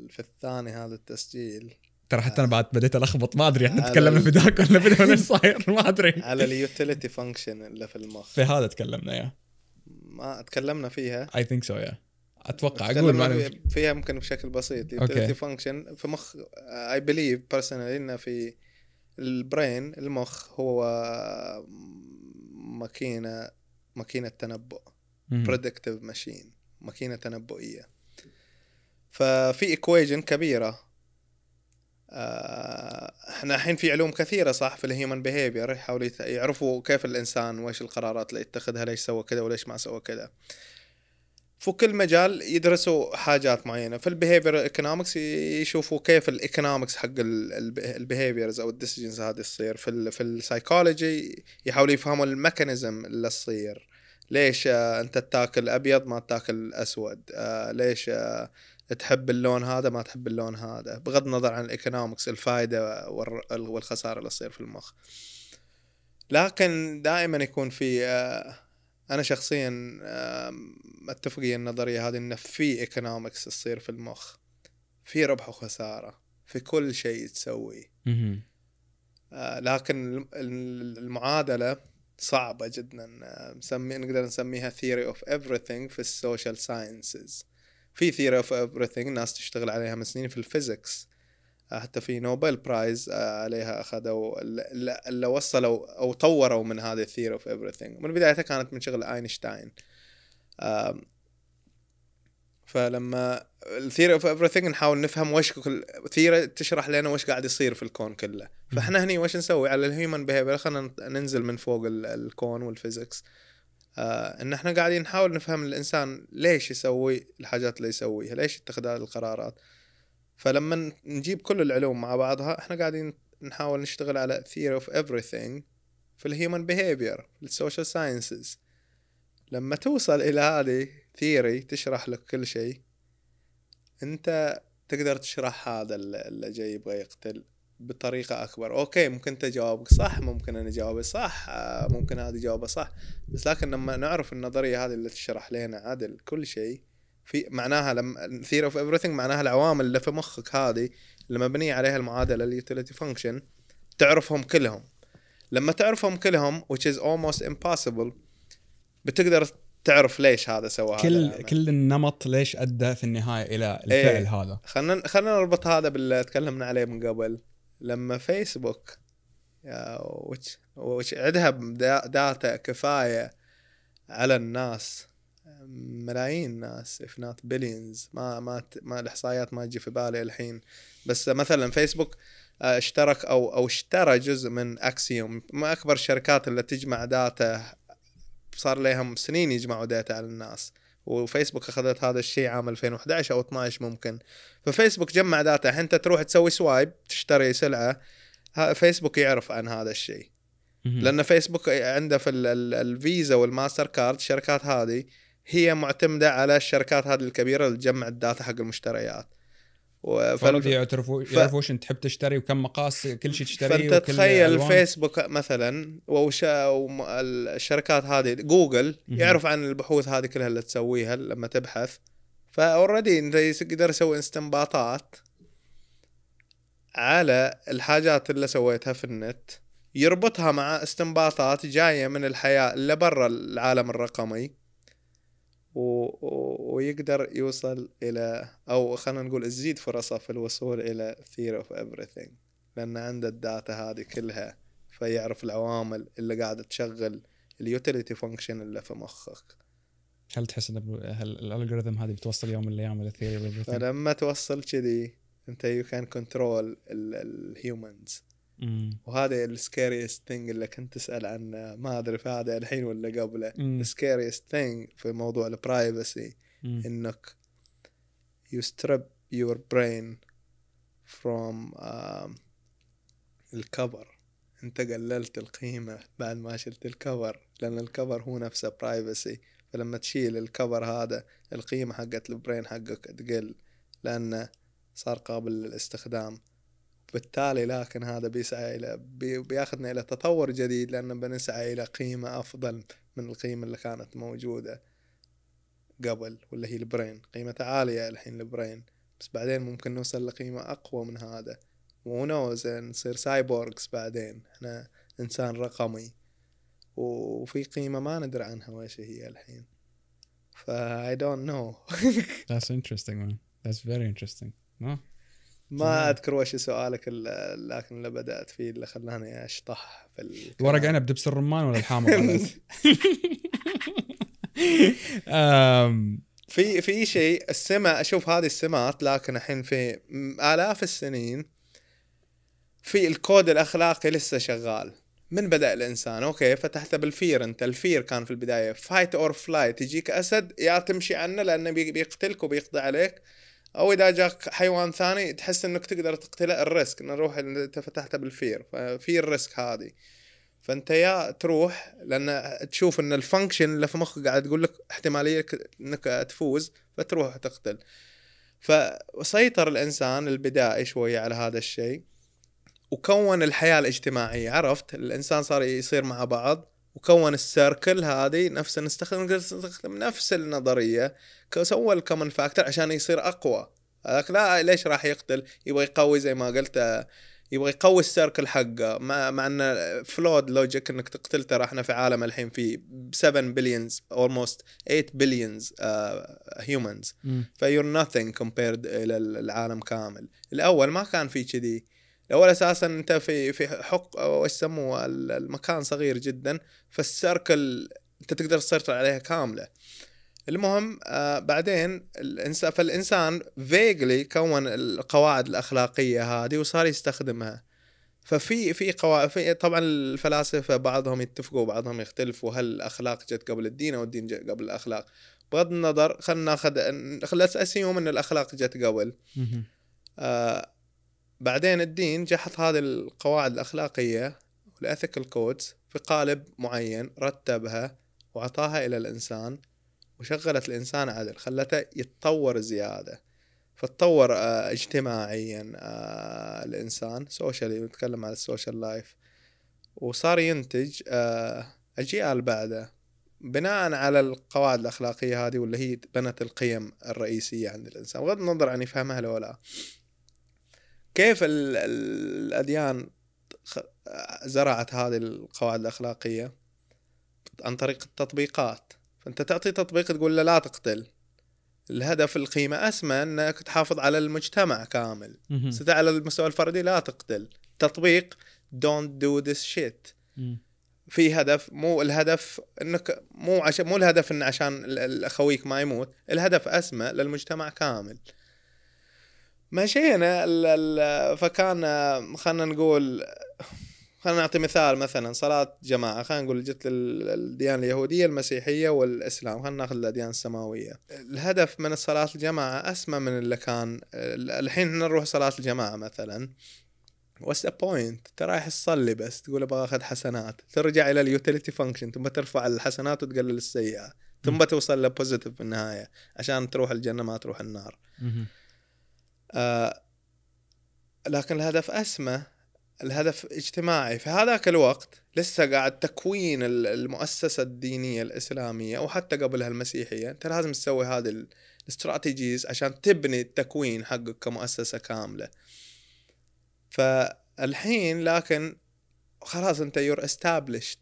في الثاني هذا التسجيل ترى حتى انا آه. بعد بديت الخبط ما ادري احنا تكلمنا في ذاك ولا في ولا صاير ما ادري على اليوتيليتي فانكشن اللي في المخ في هذا تكلمنا يا ما تكلمنا فيها اي ثينك سو يا اتوقع اقول ما فيها ممكن بشكل بسيط يوتيليتي فانكشن في مخ اي بليف بيرسونالي انه في البرين المخ هو ماكينه ماكينه تنبؤ بريدكتيف ماشين ماكينه تنبؤيه ففي اكويجن كبيره آه، احنا الحين في علوم كثيره صح في الهيومن بيهيفير يحاولوا يعرفوا كيف الانسان وايش القرارات اللي يتخذها ليش سوى كذا وليش ما سوى كذا في كل مجال يدرسوا حاجات معينه في البيهيفير ايكونومكس يشوفوا كيف الايكونومكس حق البيهيفيرز او الديسيجنز هذه تصير في الـ في السايكولوجي يحاولوا يفهموا الميكانيزم اللي تصير ليش آه، انت تاكل ابيض ما تاكل اسود آه، ليش آه، تحب اللون هذا ما تحب اللون هذا بغض النظر عن الايكونومكس الفائده والخساره اللي تصير في المخ لكن دائما يكون في انا شخصيا اتفقي النظريه هذه انه في ايكونومكس تصير في المخ في ربح وخساره في كل شيء تسويه آه، لكن المعادله صعبه جدا نسمي آه، نقدر نسميها ثيوري اوف everything في السوشيال ساينسز في ثيوري اوف everything ناس تشتغل عليها من سنين في الفيزيكس آه، حتى في نوبل برايز آه، عليها اخذوا اللي وصلوا او طوروا من هذه الثيري اوف everything من بدايتها كانت من شغل اينشتاين فلما الثيري اوف everything نحاول نفهم وش كل ثيري تشرح لنا وش قاعد يصير في الكون كله فاحنا هني وش نسوي على الهيومن بيهيفير خلينا ننزل من فوق الكون والفيزكس آه ان احنا قاعدين نحاول نفهم الانسان ليش يسوي الحاجات اللي يسويها ليش يتخذ هذه القرارات فلما نجيب كل العلوم مع بعضها احنا قاعدين نحاول نشتغل على theory of everything في الهيومن behavior في السوشيال ساينسز لما توصل الى هذه ثيري تشرح لك كل شيء انت تقدر تشرح هذا اللي جاي يبغى يقتل بطريقة أكبر أوكي ممكن أنت جوابك صح ممكن أنا جوابي صح ممكن هذا جوابه صح بس لكن لما نعرف النظرية هذه اللي تشرح لنا عدل كل شيء في معناها لما ثيري اوف ايفريثينج معناها العوامل اللي في مخك هذه اللي مبنيه عليها المعادله اليوتيليتي فانكشن تعرفهم كلهم لما تعرفهم كلهم which is almost impossible بتقدر تعرف ليش هذا سوى كل هذا كل النمط ليش ادى في النهايه الى إيه. الفعل ايه هذا خلينا خلينا نربط هذا باللي تكلمنا عليه من قبل لما فيسبوك وش وش عندها داتا كفايه على الناس ملايين ناس اف نوت بليونز ما ما ما الاحصائيات ما تجي في بالي الحين بس مثلا فيسبوك آه، اشترك او او اشترى جزء من اكسيوم ما اكبر الشركات اللي تجمع داتا صار لهم سنين يجمعوا داتا على الناس وفيسبوك اخذت هذا الشيء عام 2011 او 12 ممكن ففيسبوك جمع داتا الحين انت تروح تسوي سوايب تشتري سلعه فيسبوك يعرف عن هذا الشيء لان فيسبوك عنده في الفيزا والماستر كارد الشركات هذه هي معتمده على الشركات هذه الكبيره اللي تجمع الداتا حق المشتريات فانت يعرفوا ف... انت تحب تشتري وكم مقاس كل شيء تشتريه فانت تخيل فيسبوك مثلا والشركات هذه جوجل يعرف عن البحوث هذه كلها اللي تسويها لما تبحث فاوريدي انت يقدر يسوي استنباطات على الحاجات اللي سويتها في النت يربطها مع استنباطات جايه من الحياه اللي برا العالم الرقمي و... ويقدر يوصل إلى أو خلينا نقول تزيد فرصه في الوصول إلى theory of everything لأن عنده الداتا هذه كلها فيعرف العوامل اللي قاعدة تشغل اليوتيليتي فانكشن اللي في مخك هل تحس ان هل الالجوريثم هذه بتوصل يوم من الايام الى ثيري فلما توصل كذي انت يو كان كنترول الهيومنز وهذا السكيريست ثينج اللي كنت تسال عنه ما ادري في هذا الحين ولا قبله السكيريست ثينج في موضوع البرايفسي انك يو ستريب يور برين فروم الكفر انت قللت القيمة بعد ما شلت الكفر لان الكفر هو نفسه برايفسي فلما تشيل الكفر هذا القيمة حقت البرين حقك تقل لانه صار قابل للاستخدام بالتالي لكن هذا بيسعى الى بي بياخذنا الى تطور جديد لان بنسعى الى قيمه افضل من القيمه اللي كانت موجوده قبل واللي هي البرين قيمتها عاليه الحين البرين بس بعدين ممكن نوصل لقيمه اقوى من هذا ونوز نصير سايبورغز بعدين احنا انسان رقمي وفي قيمه ما ندري عنها وش هي الحين ف I don't know that's interesting man that's very interesting no ما اذكر وش سؤالك لكن اللي بدات فيه اللي خلاني اشطح في الكلام. ورق عنب دبس الرمان ولا الحامض؟ في في شيء السمة اشوف هذه السمات لكن الحين في الاف السنين في الكود الاخلاقي لسه شغال من بدا الانسان اوكي فتحته بالفير انت الفير كان في البدايه فايت اور فلايت يجيك اسد يا تمشي عنه لانه بيقتلك وبيقضي عليك او اذا جاك حيوان ثاني تحس انك تقدر تقتله الريسك انه روح اللي انت فتحته بالفير ففي الريسك هذه فانت يا تروح لان تشوف ان الفانكشن اللي في مخك قاعد تقول لك احتماليه انك تفوز فتروح تقتل فسيطر الانسان البدائي شويه على هذا الشيء وكون الحياه الاجتماعيه عرفت الانسان صار يصير مع بعض وكون السيركل هذه نفسه نستخدم نستخدم نفس النظريه سوى الكومن فاكتور عشان يصير اقوى هذاك لا ليش راح يقتل يبغى يقوي زي ما قلت يبغى يقوي السيركل حقه مع, مع ان فلود لوجيك انك تقتل ترى احنا في عالم الحين في 7 بليونز اولموست 8 بليونز هيومنز فيور نوثينج كومبيرد الى العالم كامل الاول ما كان في كذي الاول اساسا انت في في حق او ايش يسموه المكان صغير جدا فالسيركل انت تقدر تسيطر عليها كامله المهم آه بعدين الانسان فالانسان فيجلي كون القواعد الاخلاقيه هذه وصار يستخدمها ففي في قواعد في طبعا الفلاسفه بعضهم يتفقوا وبعضهم يختلفوا هل الاخلاق جت قبل الدين او الدين جت قبل الاخلاق بغض النظر خلينا ناخذ خلينا اسيوم ان الاخلاق جت قبل آه بعدين الدين جاء حط هذه القواعد الأخلاقية والأثيكال كودز في قالب معين رتبها وعطاها إلى الإنسان وشغلت الإنسان عدل خلته يتطور زيادة فتطور آه، اجتماعيا آه، الإنسان سوشيالي نتكلم على السوشيال لايف وصار ينتج آه، أجيال بعده بناء على القواعد الأخلاقية هذه واللي هي بنت القيم الرئيسية عند الإنسان بغض النظر عن يفهمها ولا لا كيف الاديان زرعت هذه القواعد الاخلاقيه عن طريق التطبيقات فانت تعطي تطبيق تقول له لا تقتل الهدف القيمه اسمى انك تحافظ على المجتمع كامل على المستوى الفردي لا تقتل تطبيق دونت دو this شيت في هدف مو الهدف انك مو عشان مو الهدف ان عشان اخويك ما يموت الهدف اسمى للمجتمع كامل مشينا ال ال فكان خلينا نقول خلينا نعطي مثال مثلا صلاة جماعة خلينا نقول جت الديانة اليهودية المسيحية والإسلام خلينا ناخذ الأديان السماوية الهدف من صلاة الجماعة أسمى من اللي كان الحين احنا نروح صلاة الجماعة مثلا واتس ذا بوينت انت رايح تصلي بس تقول ابغى اخذ حسنات ترجع الى اليوتيليتي فانكشن ثم ترفع الحسنات وتقلل السيئه ثم توصل لبوزيتيف في النهايه عشان تروح الجنه ما تروح النار آه، لكن الهدف اسمى الهدف اجتماعي في هذاك الوقت لسه قاعد تكوين المؤسسة الدينية الإسلامية أو حتى قبلها المسيحية أنت لازم تسوي هذه الاستراتيجيز عشان تبني التكوين حقك كمؤسسة كاملة فالحين لكن خلاص أنت يور استابلشت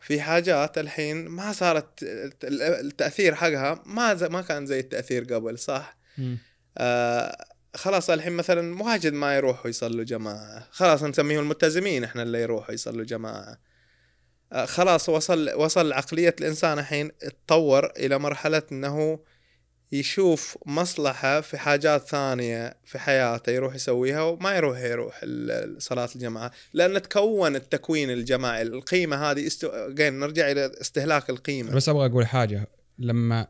في حاجات الحين ما صارت التأثير حقها ما ما كان زي التأثير قبل صح؟ م. آه خلاص الحين مثلا مهاجد ما يروحوا يصلوا جماعه خلاص نسميهم الملتزمين احنا اللي يروحوا يصلوا جماعه آه خلاص وصل وصل عقليه الانسان الحين اتطور الى مرحله انه يشوف مصلحة في حاجات ثانية في حياته يروح يسويها وما يروح يروح صلاة الجماعة لأن تكون التكوين الجماعي القيمة هذه استو... نرجع إلى استهلاك القيمة بس أبغى أقول حاجة لما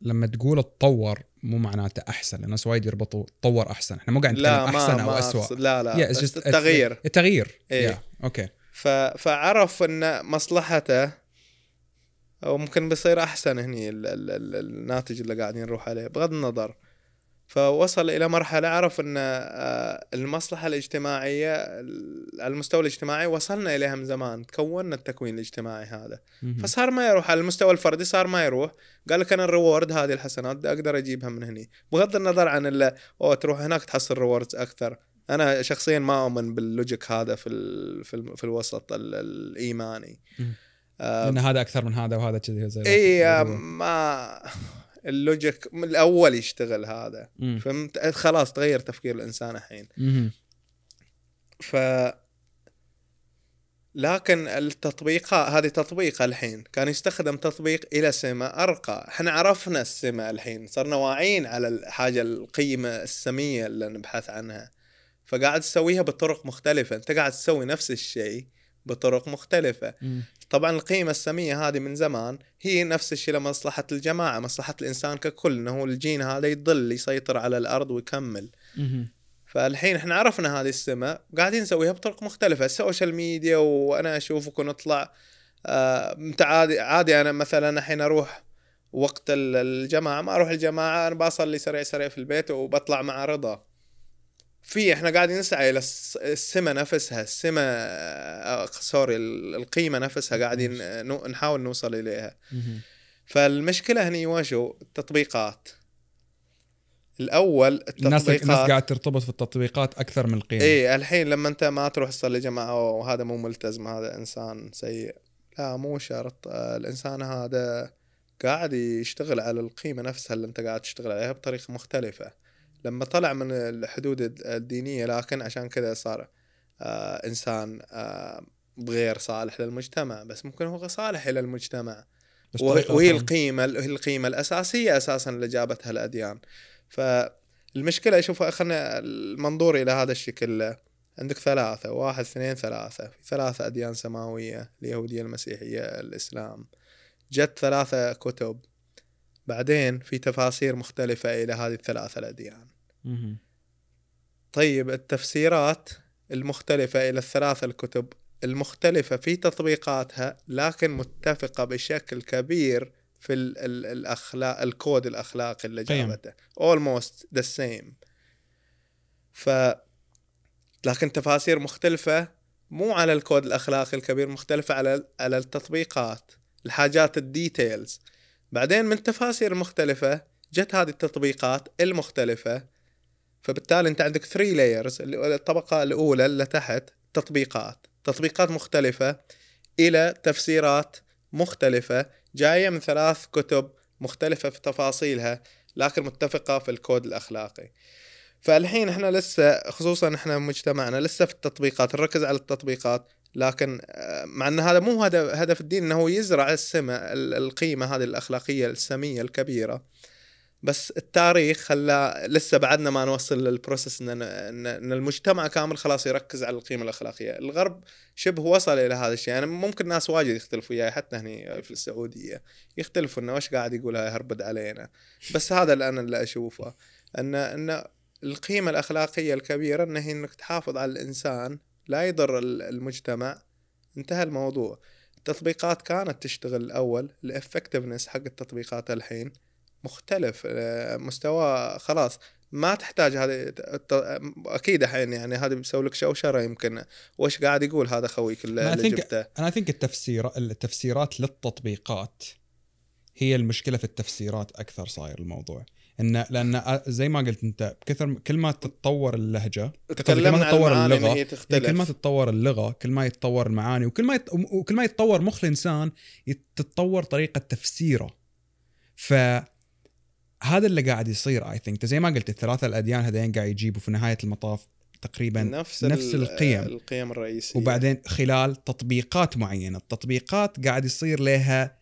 لما تقول اتطور مو معناته احسن لان الناس وايد يربطوا تطور احسن احنا مو قاعد نتكلم احسن ما او اسوء لا لا yeah, بس just, التغيير التغيير اوكي yeah. okay. ف... فعرف ان مصلحته او ممكن بيصير احسن هني ال... ال... ال... الناتج اللي قاعدين نروح عليه بغض النظر فوصل الى مرحله عرف ان آه، المصلحه الاجتماعيه على المستوى الاجتماعي وصلنا اليها من زمان تكوننا التكوين الاجتماعي هذا فصار ما يروح على المستوى الفردي صار ما يروح قال لك انا الريورد هذه الحسنات اقدر اجيبها من هني بغض النظر عن اللي او تروح هناك تحصل ريوردز اكثر انا شخصيا ما اؤمن باللوجيك هذا في في, في الوسط الايماني آه، ان هذا اكثر من هذا وهذا كذي زي اي ما اللوجيك الاول يشتغل هذا مم. فهمت خلاص تغير تفكير الانسان الحين ف لكن التطبيقات هذه تطبيق الحين كان يستخدم تطبيق الى سمه ارقى احنا عرفنا السمه الحين صرنا واعيين على الحاجه القيمه السميه اللي نبحث عنها فقاعد تسويها بطرق مختلفه انت قاعد تسوي نفس الشيء بطرق مختلفة م. طبعا القيمة السامية هذه من زمان هي نفس الشيء لمصلحة الجماعة مصلحة الإنسان ككل إنه الجين هذا يضل يسيطر على الأرض ويكمل م. فالحين احنا عرفنا هذه السمة قاعدين نسويها بطرق مختلفة السوشيال ميديا وأنا أشوفك ونطلع آه عادي عادي أنا مثلا الحين أروح وقت الجماعة ما أروح الجماعة أنا بصلي سريع سريع في البيت وبطلع مع رضا في احنا قاعدين نسعى الى السمه نفسها السمه آه، سوري القيمه نفسها قاعدين نحاول نوصل اليها فالمشكله هني واشو التطبيقات الاول التطبيقات الناس الناس قاعد ترتبط في التطبيقات اكثر من القيم اي الحين لما انت ما تروح تصلي جماعه وهذا مو ملتزم هذا انسان سيء لا مو شرط آه، الانسان هذا قاعد يشتغل على القيمه نفسها اللي انت قاعد تشتغل عليها بطريقه مختلفه لما طلع من الحدود الدينية لكن عشان كذا صار آه إنسان آه غير صالح للمجتمع بس ممكن هو صالح إلى المجتمع وهي القيمة هي القيمة الأساسية أساسا اللي جابتها الأديان فالمشكلة شوف خلينا المنظور إلى هذا الشكل عندك ثلاثة واحد اثنين ثلاثة في ثلاثة أديان سماوية اليهودية المسيحية الإسلام جت ثلاثة كتب بعدين في تفاسير مختلفة إلى هذه الثلاثة الأديان طيب التفسيرات المختلفة إلى الثلاث الكتب المختلفة في تطبيقاتها لكن متفقة بشكل كبير في الـ الـ الأخلاق الكود الأخلاقي اللي جابته almost the same ف لكن تفاسير مختلفة مو على الكود الأخلاقي الكبير مختلفة على على التطبيقات الحاجات الديتيلز بعدين من تفاسير مختلفة جت هذه التطبيقات المختلفة فبالتالي انت عندك 3 لايرز الطبقه الاولى اللي تحت تطبيقات تطبيقات مختلفه الى تفسيرات مختلفه جايه من ثلاث كتب مختلفه في تفاصيلها لكن متفقه في الكود الاخلاقي فالحين احنا لسه خصوصا احنا مجتمعنا لسه في التطبيقات نركز على التطبيقات لكن آه، مع ان هذا مو هدف هدف الدين انه يزرع السمة القيمه هذه الاخلاقيه السميه الكبيره بس التاريخ خلى لسه بعدنا ما نوصل للبروسس ان ان المجتمع كامل خلاص يركز على القيمه الاخلاقيه، الغرب شبه وصل الى هذا الشيء، يعني ممكن ناس واجد يختلفوا وياي حتى هني في السعوديه يختلفوا انه وش قاعد يقول هاي هربد علينا، بس هذا اللي انا اللي اشوفه ان ان القيمه الاخلاقيه الكبيره انه هي انك تحافظ على الانسان لا يضر المجتمع انتهى الموضوع. التطبيقات كانت تشتغل الاول الافكتفنس حق التطبيقات الحين مختلف آه، مستواه خلاص ما تحتاج هذه اكيد الحين يعني هذا بيسوي لك شوشره يمكن وش قاعد يقول هذا خويك اللي, اللي جبته انا ثينك التفسير التفسيرات للتطبيقات هي المشكله في التفسيرات اكثر صاير الموضوع ان لان آه، زي ما قلت انت بكثر كل ما تتطور اللهجه كل ما تتطور اللغه يعني كل ما تتطور اللغه كل ما يتطور المعاني وكل ما يت... وكل ما يتطور مخ الانسان تتطور طريقه تفسيره ف هذا اللي قاعد يصير اي ثينك زي ما قلت الثلاثه الاديان هذين قاعد يجيبوا في نهايه المطاف تقريبا نفس, نفس القيم آه، القيم الرئيسيه وبعدين خلال تطبيقات معينه التطبيقات قاعد يصير لها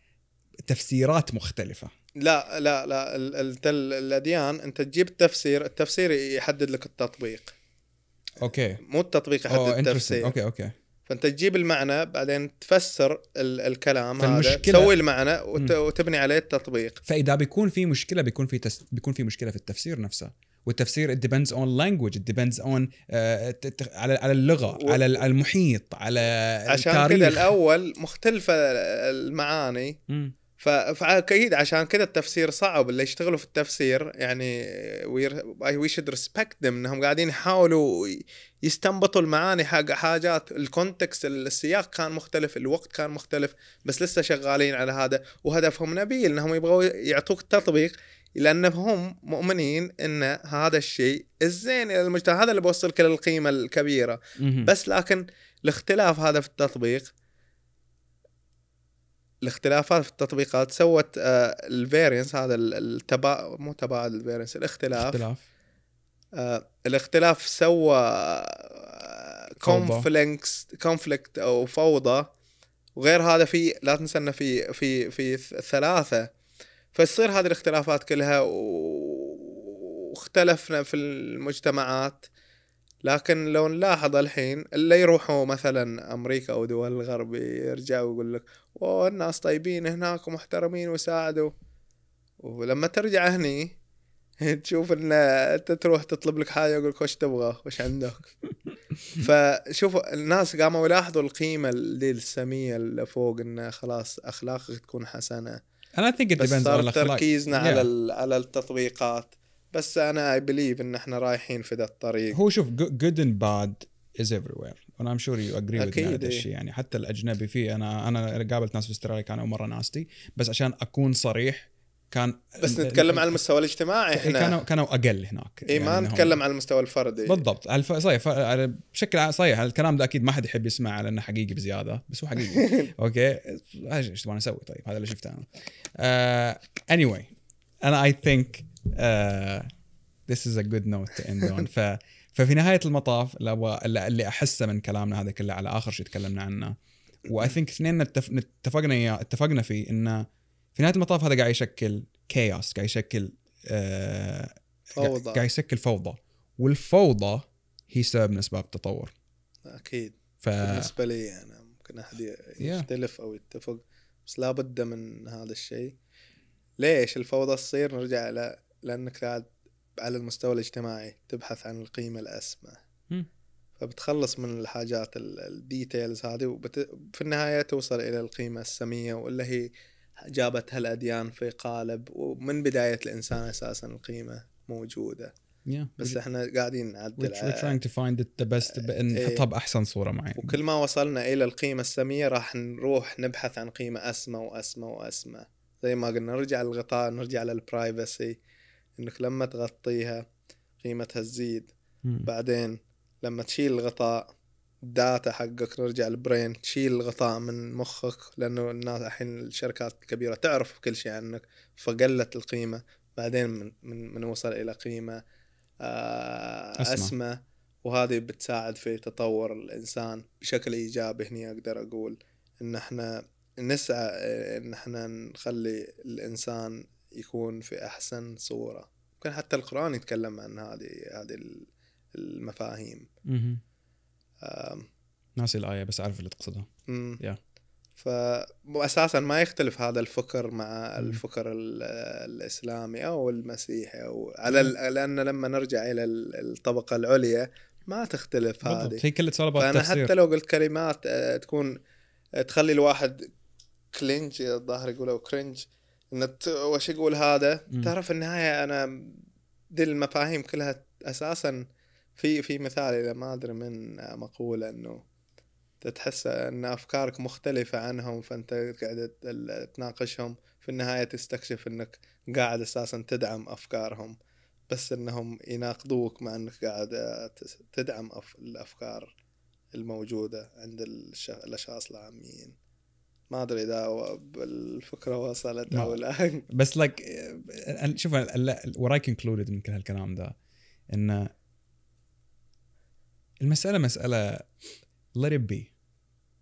تفسيرات مختلفه لا لا لا ال الاديان انت تجيب تفسير التفسير يحدد لك التطبيق اوكي مو التطبيق يحدد التفسير اوكي اوكي فانت تجيب المعنى بعدين تفسر ال الكلام هذا تسوي المعنى وت وتبني عليه التطبيق فاذا بيكون في مشكله بيكون في تس... بيكون في مشكله في التفسير نفسه والتفسير it depends on language it depends on uh, على على اللغه و... على المحيط على عشان التاريخ. الاول مختلفه المعاني مم. فاكيد عشان كذا التفسير صعب اللي يشتغلوا في التفسير يعني وي شود ريسبكت ذيم انهم قاعدين يحاولوا يستنبطوا المعاني حاجة حاجات الكونتكست السياق كان مختلف الوقت كان مختلف بس لسه شغالين على هذا وهدفهم نبيل انهم يبغوا يعطوك تطبيق لانهم مؤمنين ان هذا الشيء الزين الى المجتمع هذا اللي بوصلك للقيمه الكبيره بس لكن الاختلاف هذا في التطبيق الاختلافات في التطبيقات سوت آه، الفيرينس هذا التبا مو تباعد الفيرينس الاختلاف, الاختلاف. آه، الاختلاف سوى كونفلينكس آه، كونفليكت او فوضى وغير هذا في لا تنسى انه في في في ثلاثه فتصير هذه الاختلافات كلها واختلفنا في المجتمعات لكن لو نلاحظ الحين اللي يروحوا مثلا امريكا او دول الغرب يرجعوا يقول لك اوه الناس طيبين هناك ومحترمين وساعدوا ولما ترجع هني تشوف ان انت تروح تطلب لك حاجه يقول لك وش تبغى وش عندك فشوف الناس قاموا يلاحظوا القيمه اللي السميه اللي فوق انه خلاص اخلاقك تكون حسنه انا اعتقد بس صار on تركيزنا yeah. على على التطبيقات بس انا اي بليف ان احنا رايحين في ذا الطريق هو شوف جود اند باد از everywhere وير وانا ام شور يو اجري me هذا الشيء يعني حتى الاجنبي فيه انا انا قابلت ناس في استراليا كانوا مره ناستي بس عشان اكون صريح كان بس نتكلم على المستوى الاجتماعي إيه، احنا كانوا كانوا اقل هناك اي يعني ما نتكلم على المستوى الفردي بالضبط على صحيح بشكل صحيح الكلام ده اكيد ما حد يحب يسمعه على انه حقيقي بزياده بس هو حقيقي اوكي ايش تبغى اسوي طيب هذا اللي شفته انا اني آه، واي انا اي ثينك ذيس از ا جود نوت تو اند اون ف ففي نهايه المطاف اللي احسه من كلامنا هذا كله على اخر شيء تكلمنا عنه واي ثينك اثنين اتفقنا اتفقنا فيه انه في نهايه المطاف هذا قاعد يشكل كايوس قاعد يشكل آه، فوضى قاعد يشكل فوضى والفوضى هي سبب من اسباب التطور اكيد ف... بالنسبه لي انا ممكن احد يختلف yeah. او يتفق بس لابد من هذا الشيء ليش الفوضى تصير نرجع ل... لانك قاعد على المستوى الاجتماعي تبحث عن القيمه الاسمى فبتخلص من الحاجات الديتيلز هذه وفي النهايه توصل الى القيمه السميه واللي هي جابتها الاديان في قالب ومن بدايه الانسان اساسا القيمه موجوده yeah. بس احنا قاعدين نعدل we're trying to find it the best نحطها إيه. باحسن صوره معينه وكل ما وصلنا الى القيمه السميه راح نروح نبحث عن قيمه اسمى واسمى واسمى زي ما قلنا نرجع للغطاء نرجع للبرايفسي انك لما تغطيها قيمتها تزيد hmm. بعدين لما تشيل الغطاء الداتا حقك نرجع البرين تشيل الغطاء من مخك لانه الناس الحين الشركات الكبيره تعرف كل شيء عنك فقلت القيمه بعدين من من, من وصل الى قيمه آه اسمى وهذه بتساعد في تطور الانسان بشكل ايجابي هني اقدر اقول ان احنا نسعى ان احنا نخلي الانسان يكون في احسن صوره يمكن حتى القران يتكلم عن هذه هذه المفاهيم ناسي الايه بس اعرف اللي تقصده يا yeah. فاساسا ما يختلف هذا الفكر مع الفكر الاسلامي او المسيحي او على لان لما نرجع الى الطبقه العليا ما تختلف هذه هي كلها سؤال انا حتى لو قلت كلمات آه، تكون آه، تخلي الواحد كلينج الظاهر يقولوا كرنج ان وش يقول هذا تعرف النهايه انا دي المفاهيم كلها اساسا في في مثال اذا ما ادري من مقوله انه تحس ان افكارك مختلفه عنهم فانت قاعد تناقشهم في النهايه تستكشف انك قاعد اساسا تدعم افكارهم بس انهم يناقضوك مع انك قاعد تدعم الافكار الموجوده عند الاشخاص العاميين ما ادري اذا الفكره وصلت او لا بس لك شوف وراي كونكلودد من كل هالكلام ده انه المساله مساله let it be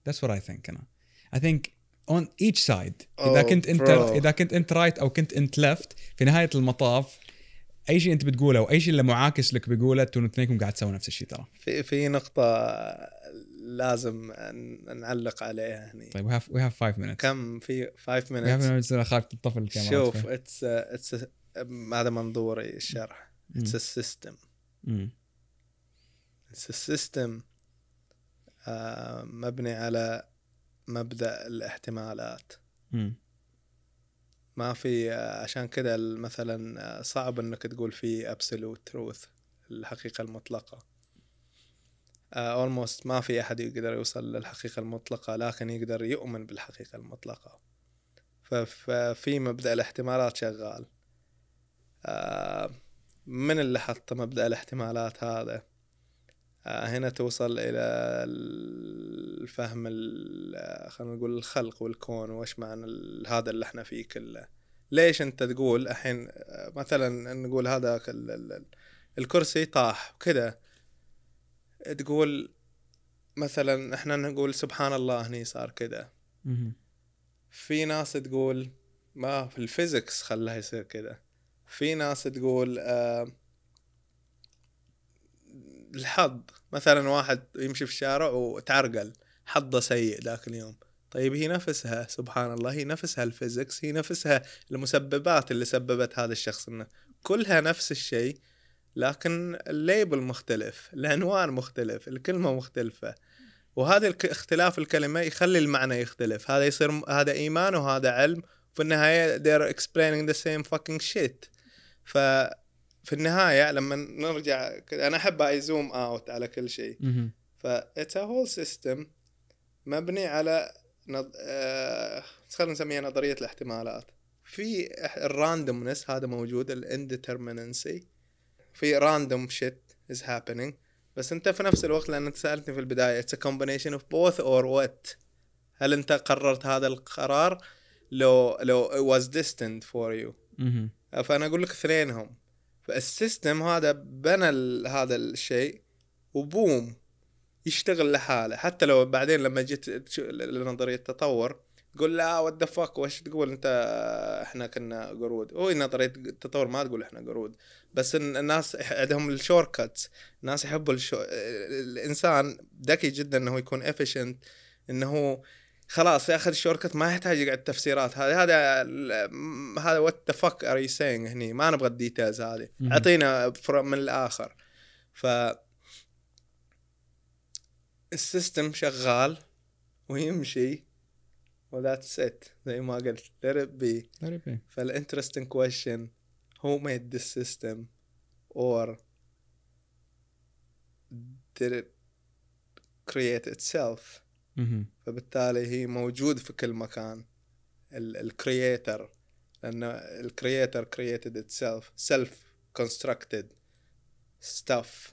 that's what I think انا I think on each side اذا oh, كنت انت bro. اذا كنت انت رايت او كنت انت ليفت في نهايه المطاف اي شيء انت بتقوله واي شيء اللي معاكس لك بيقوله انتم اثنينكم قاعد تسوون نفس الشيء ترى في في نقطه لازم نعلق عليها هني طيب we have, we have five minutes كم في 5 minutes we have minutes انا خايف تطفل الكاميرا شوف اتس اتس هذا منظوري الشرح اتس سيستم السيستم آه، مبني على مبدا الاحتمالات م. ما في آه، عشان كده مثلا آه، صعب انك تقول في absolute truth الحقيقه المطلقه اولموست ما في احد يقدر يوصل للحقيقه المطلقه لكن يقدر يؤمن بالحقيقه المطلقه ففي مبدا الاحتمالات شغال من اللي حط مبدا الاحتمالات هذا آه، هنا توصل الى الفهم آه، خلينا نقول الخلق والكون وايش معنى هذا اللي احنا فيه كله ليش انت تقول الحين آه، مثلا نقول هذا الكرسي طاح كذا تقول مثلا احنا نقول سبحان الله هني صار كذا في ناس تقول ما في الفيزكس خلاها يصير كذا في ناس تقول آه الحظ مثلا واحد يمشي في الشارع وتعرقل حظه سيء ذاك اليوم طيب هي نفسها سبحان الله هي نفسها الفيزكس هي نفسها المسببات اللي سببت هذا الشخص انه كلها نفس الشيء لكن الليبل مختلف العنوان مختلف الكلمة مختلفة وهذا اختلاف الكلمة يخلي المعنى يختلف هذا يصير هذا إيمان وهذا علم في النهاية they're explaining the same fucking shit ف في النهايه لما نرجع انا احب اي زوم اوت على كل شيء فاتس ا هول سيستم مبني على نظ... آه... خلينا نسميها نظريه الاحتمالات في الراندومنس هذا موجود الانديترمينسي في راندوم شيت از هابينج بس انت في نفس الوقت لان انت سالتني في البدايه اتس كومبينيشن اوف بوث اور وات هل انت قررت هذا القرار لو لو it was distant for you فانا اقول لك اثنينهم فالسيستم هذا بنى هذا الشيء وبوم يشتغل لحاله حتى لو بعدين لما جيت لنظريه التطور تقول لا وات ذا وش تقول انت احنا كنا قرود هو نظريه التطور ما تقول احنا قرود بس الناس عندهم الشورت كاتس الناس يحبوا الشو... الانسان ذكي جدا انه يكون افيشنت انه خلاص ياخذ الشورت كت ما يحتاج يقعد تفسيرات هذه هذا هذا وات ذا فك ار يو سينج هني ما نبغى الديتيلز هذه اعطينا من الاخر ف السيستم شغال ويمشي وذاتس ات زي ما قلت ليت ات بي فالانترستنج كويشن هو ميد ذا سيستم or did it create itself فبالتالي هي موجود في كل مكان الكرييتر لان الكرييتر created itself self constructed stuff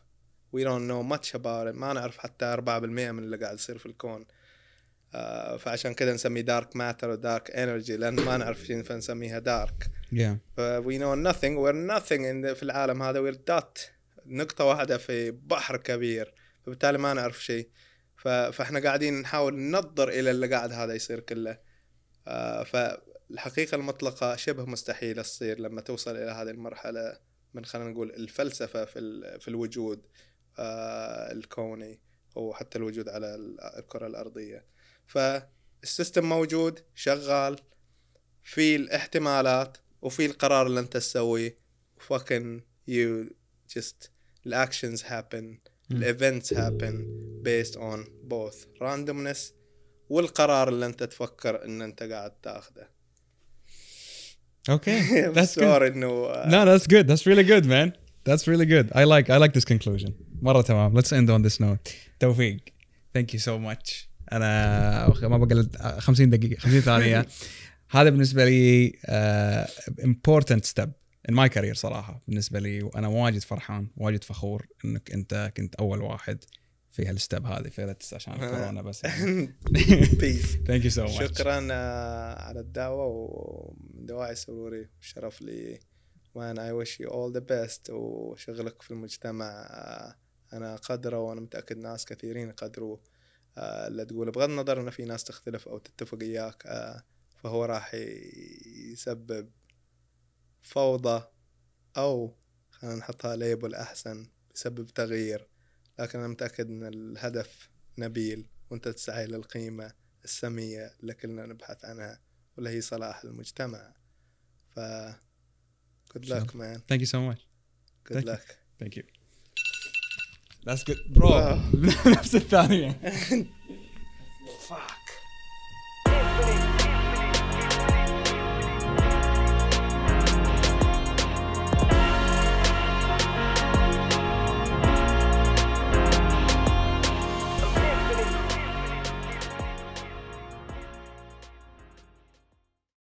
we don't know much about it ما نعرف حتى 4% من اللي قاعد يصير في الكون uh, فعشان كذا نسميه دارك ماتر ودارك انرجي لان ما نعرف شيء فنسميها دارك yeah. we know nothing we're nothing the, في العالم هذا we're dot نقطة واحدة في بحر كبير فبالتالي ما نعرف شيء فاحنا قاعدين نحاول ننظر الى اللي قاعد هذا يصير كله آه، فالحقيقه المطلقه شبه مستحيله تصير لما توصل الى هذه المرحله من خلينا نقول الفلسفه في في الوجود آه، الكوني أو حتى الوجود على الكره الارضيه فالسيستم موجود شغال في الاحتمالات وفي القرار اللي انت تسويه fucking you just the actions happen الايفنتس هابن بيست اون بوث راندومنس والقرار اللي انت تفكر ان انت قاعد تاخذه اوكي ذاتس سوري no, لا ذاتس جود ذاتس ريلي جود مان ذاتس ريلي جود اي لايك اي لايك ذيس كونكلوجن مره تمام ليتس اند اون ذيس نوت توفيق ثانك يو سو ماتش انا ما بقول 50 دقيقه 50 ثانيه هذا بالنسبه لي امبورتنت uh, ستيب ماي كارير صراحه بالنسبه لي وانا واجد فرحان واجد فخور انك انت كنت اول واحد في هالستب هذه فلتس عشان آه. الكورونا بس بيس ثانك يو سو ماتش شكرا آه، على الدعوه ومن دواعي سروري شرف لي وان اي ويش يو اول ذا بيست وشغلك في المجتمع آه، انا قدره وانا متاكد ناس كثيرين يقدروا اللي تقول بغض النظر ان في ناس تختلف او تتفق اياك فهو راح يسبب فوضى أو خلينا نحطها ليبل أحسن بسبب تغيير لكن أنا متأكد أن الهدف نبيل وأنت تسعى للقيمة السامية اللي كلنا نبحث عنها واللي هي صلاح المجتمع ف good luck man thank you so much good thank luck you. thank you That's good bro نفس الثانية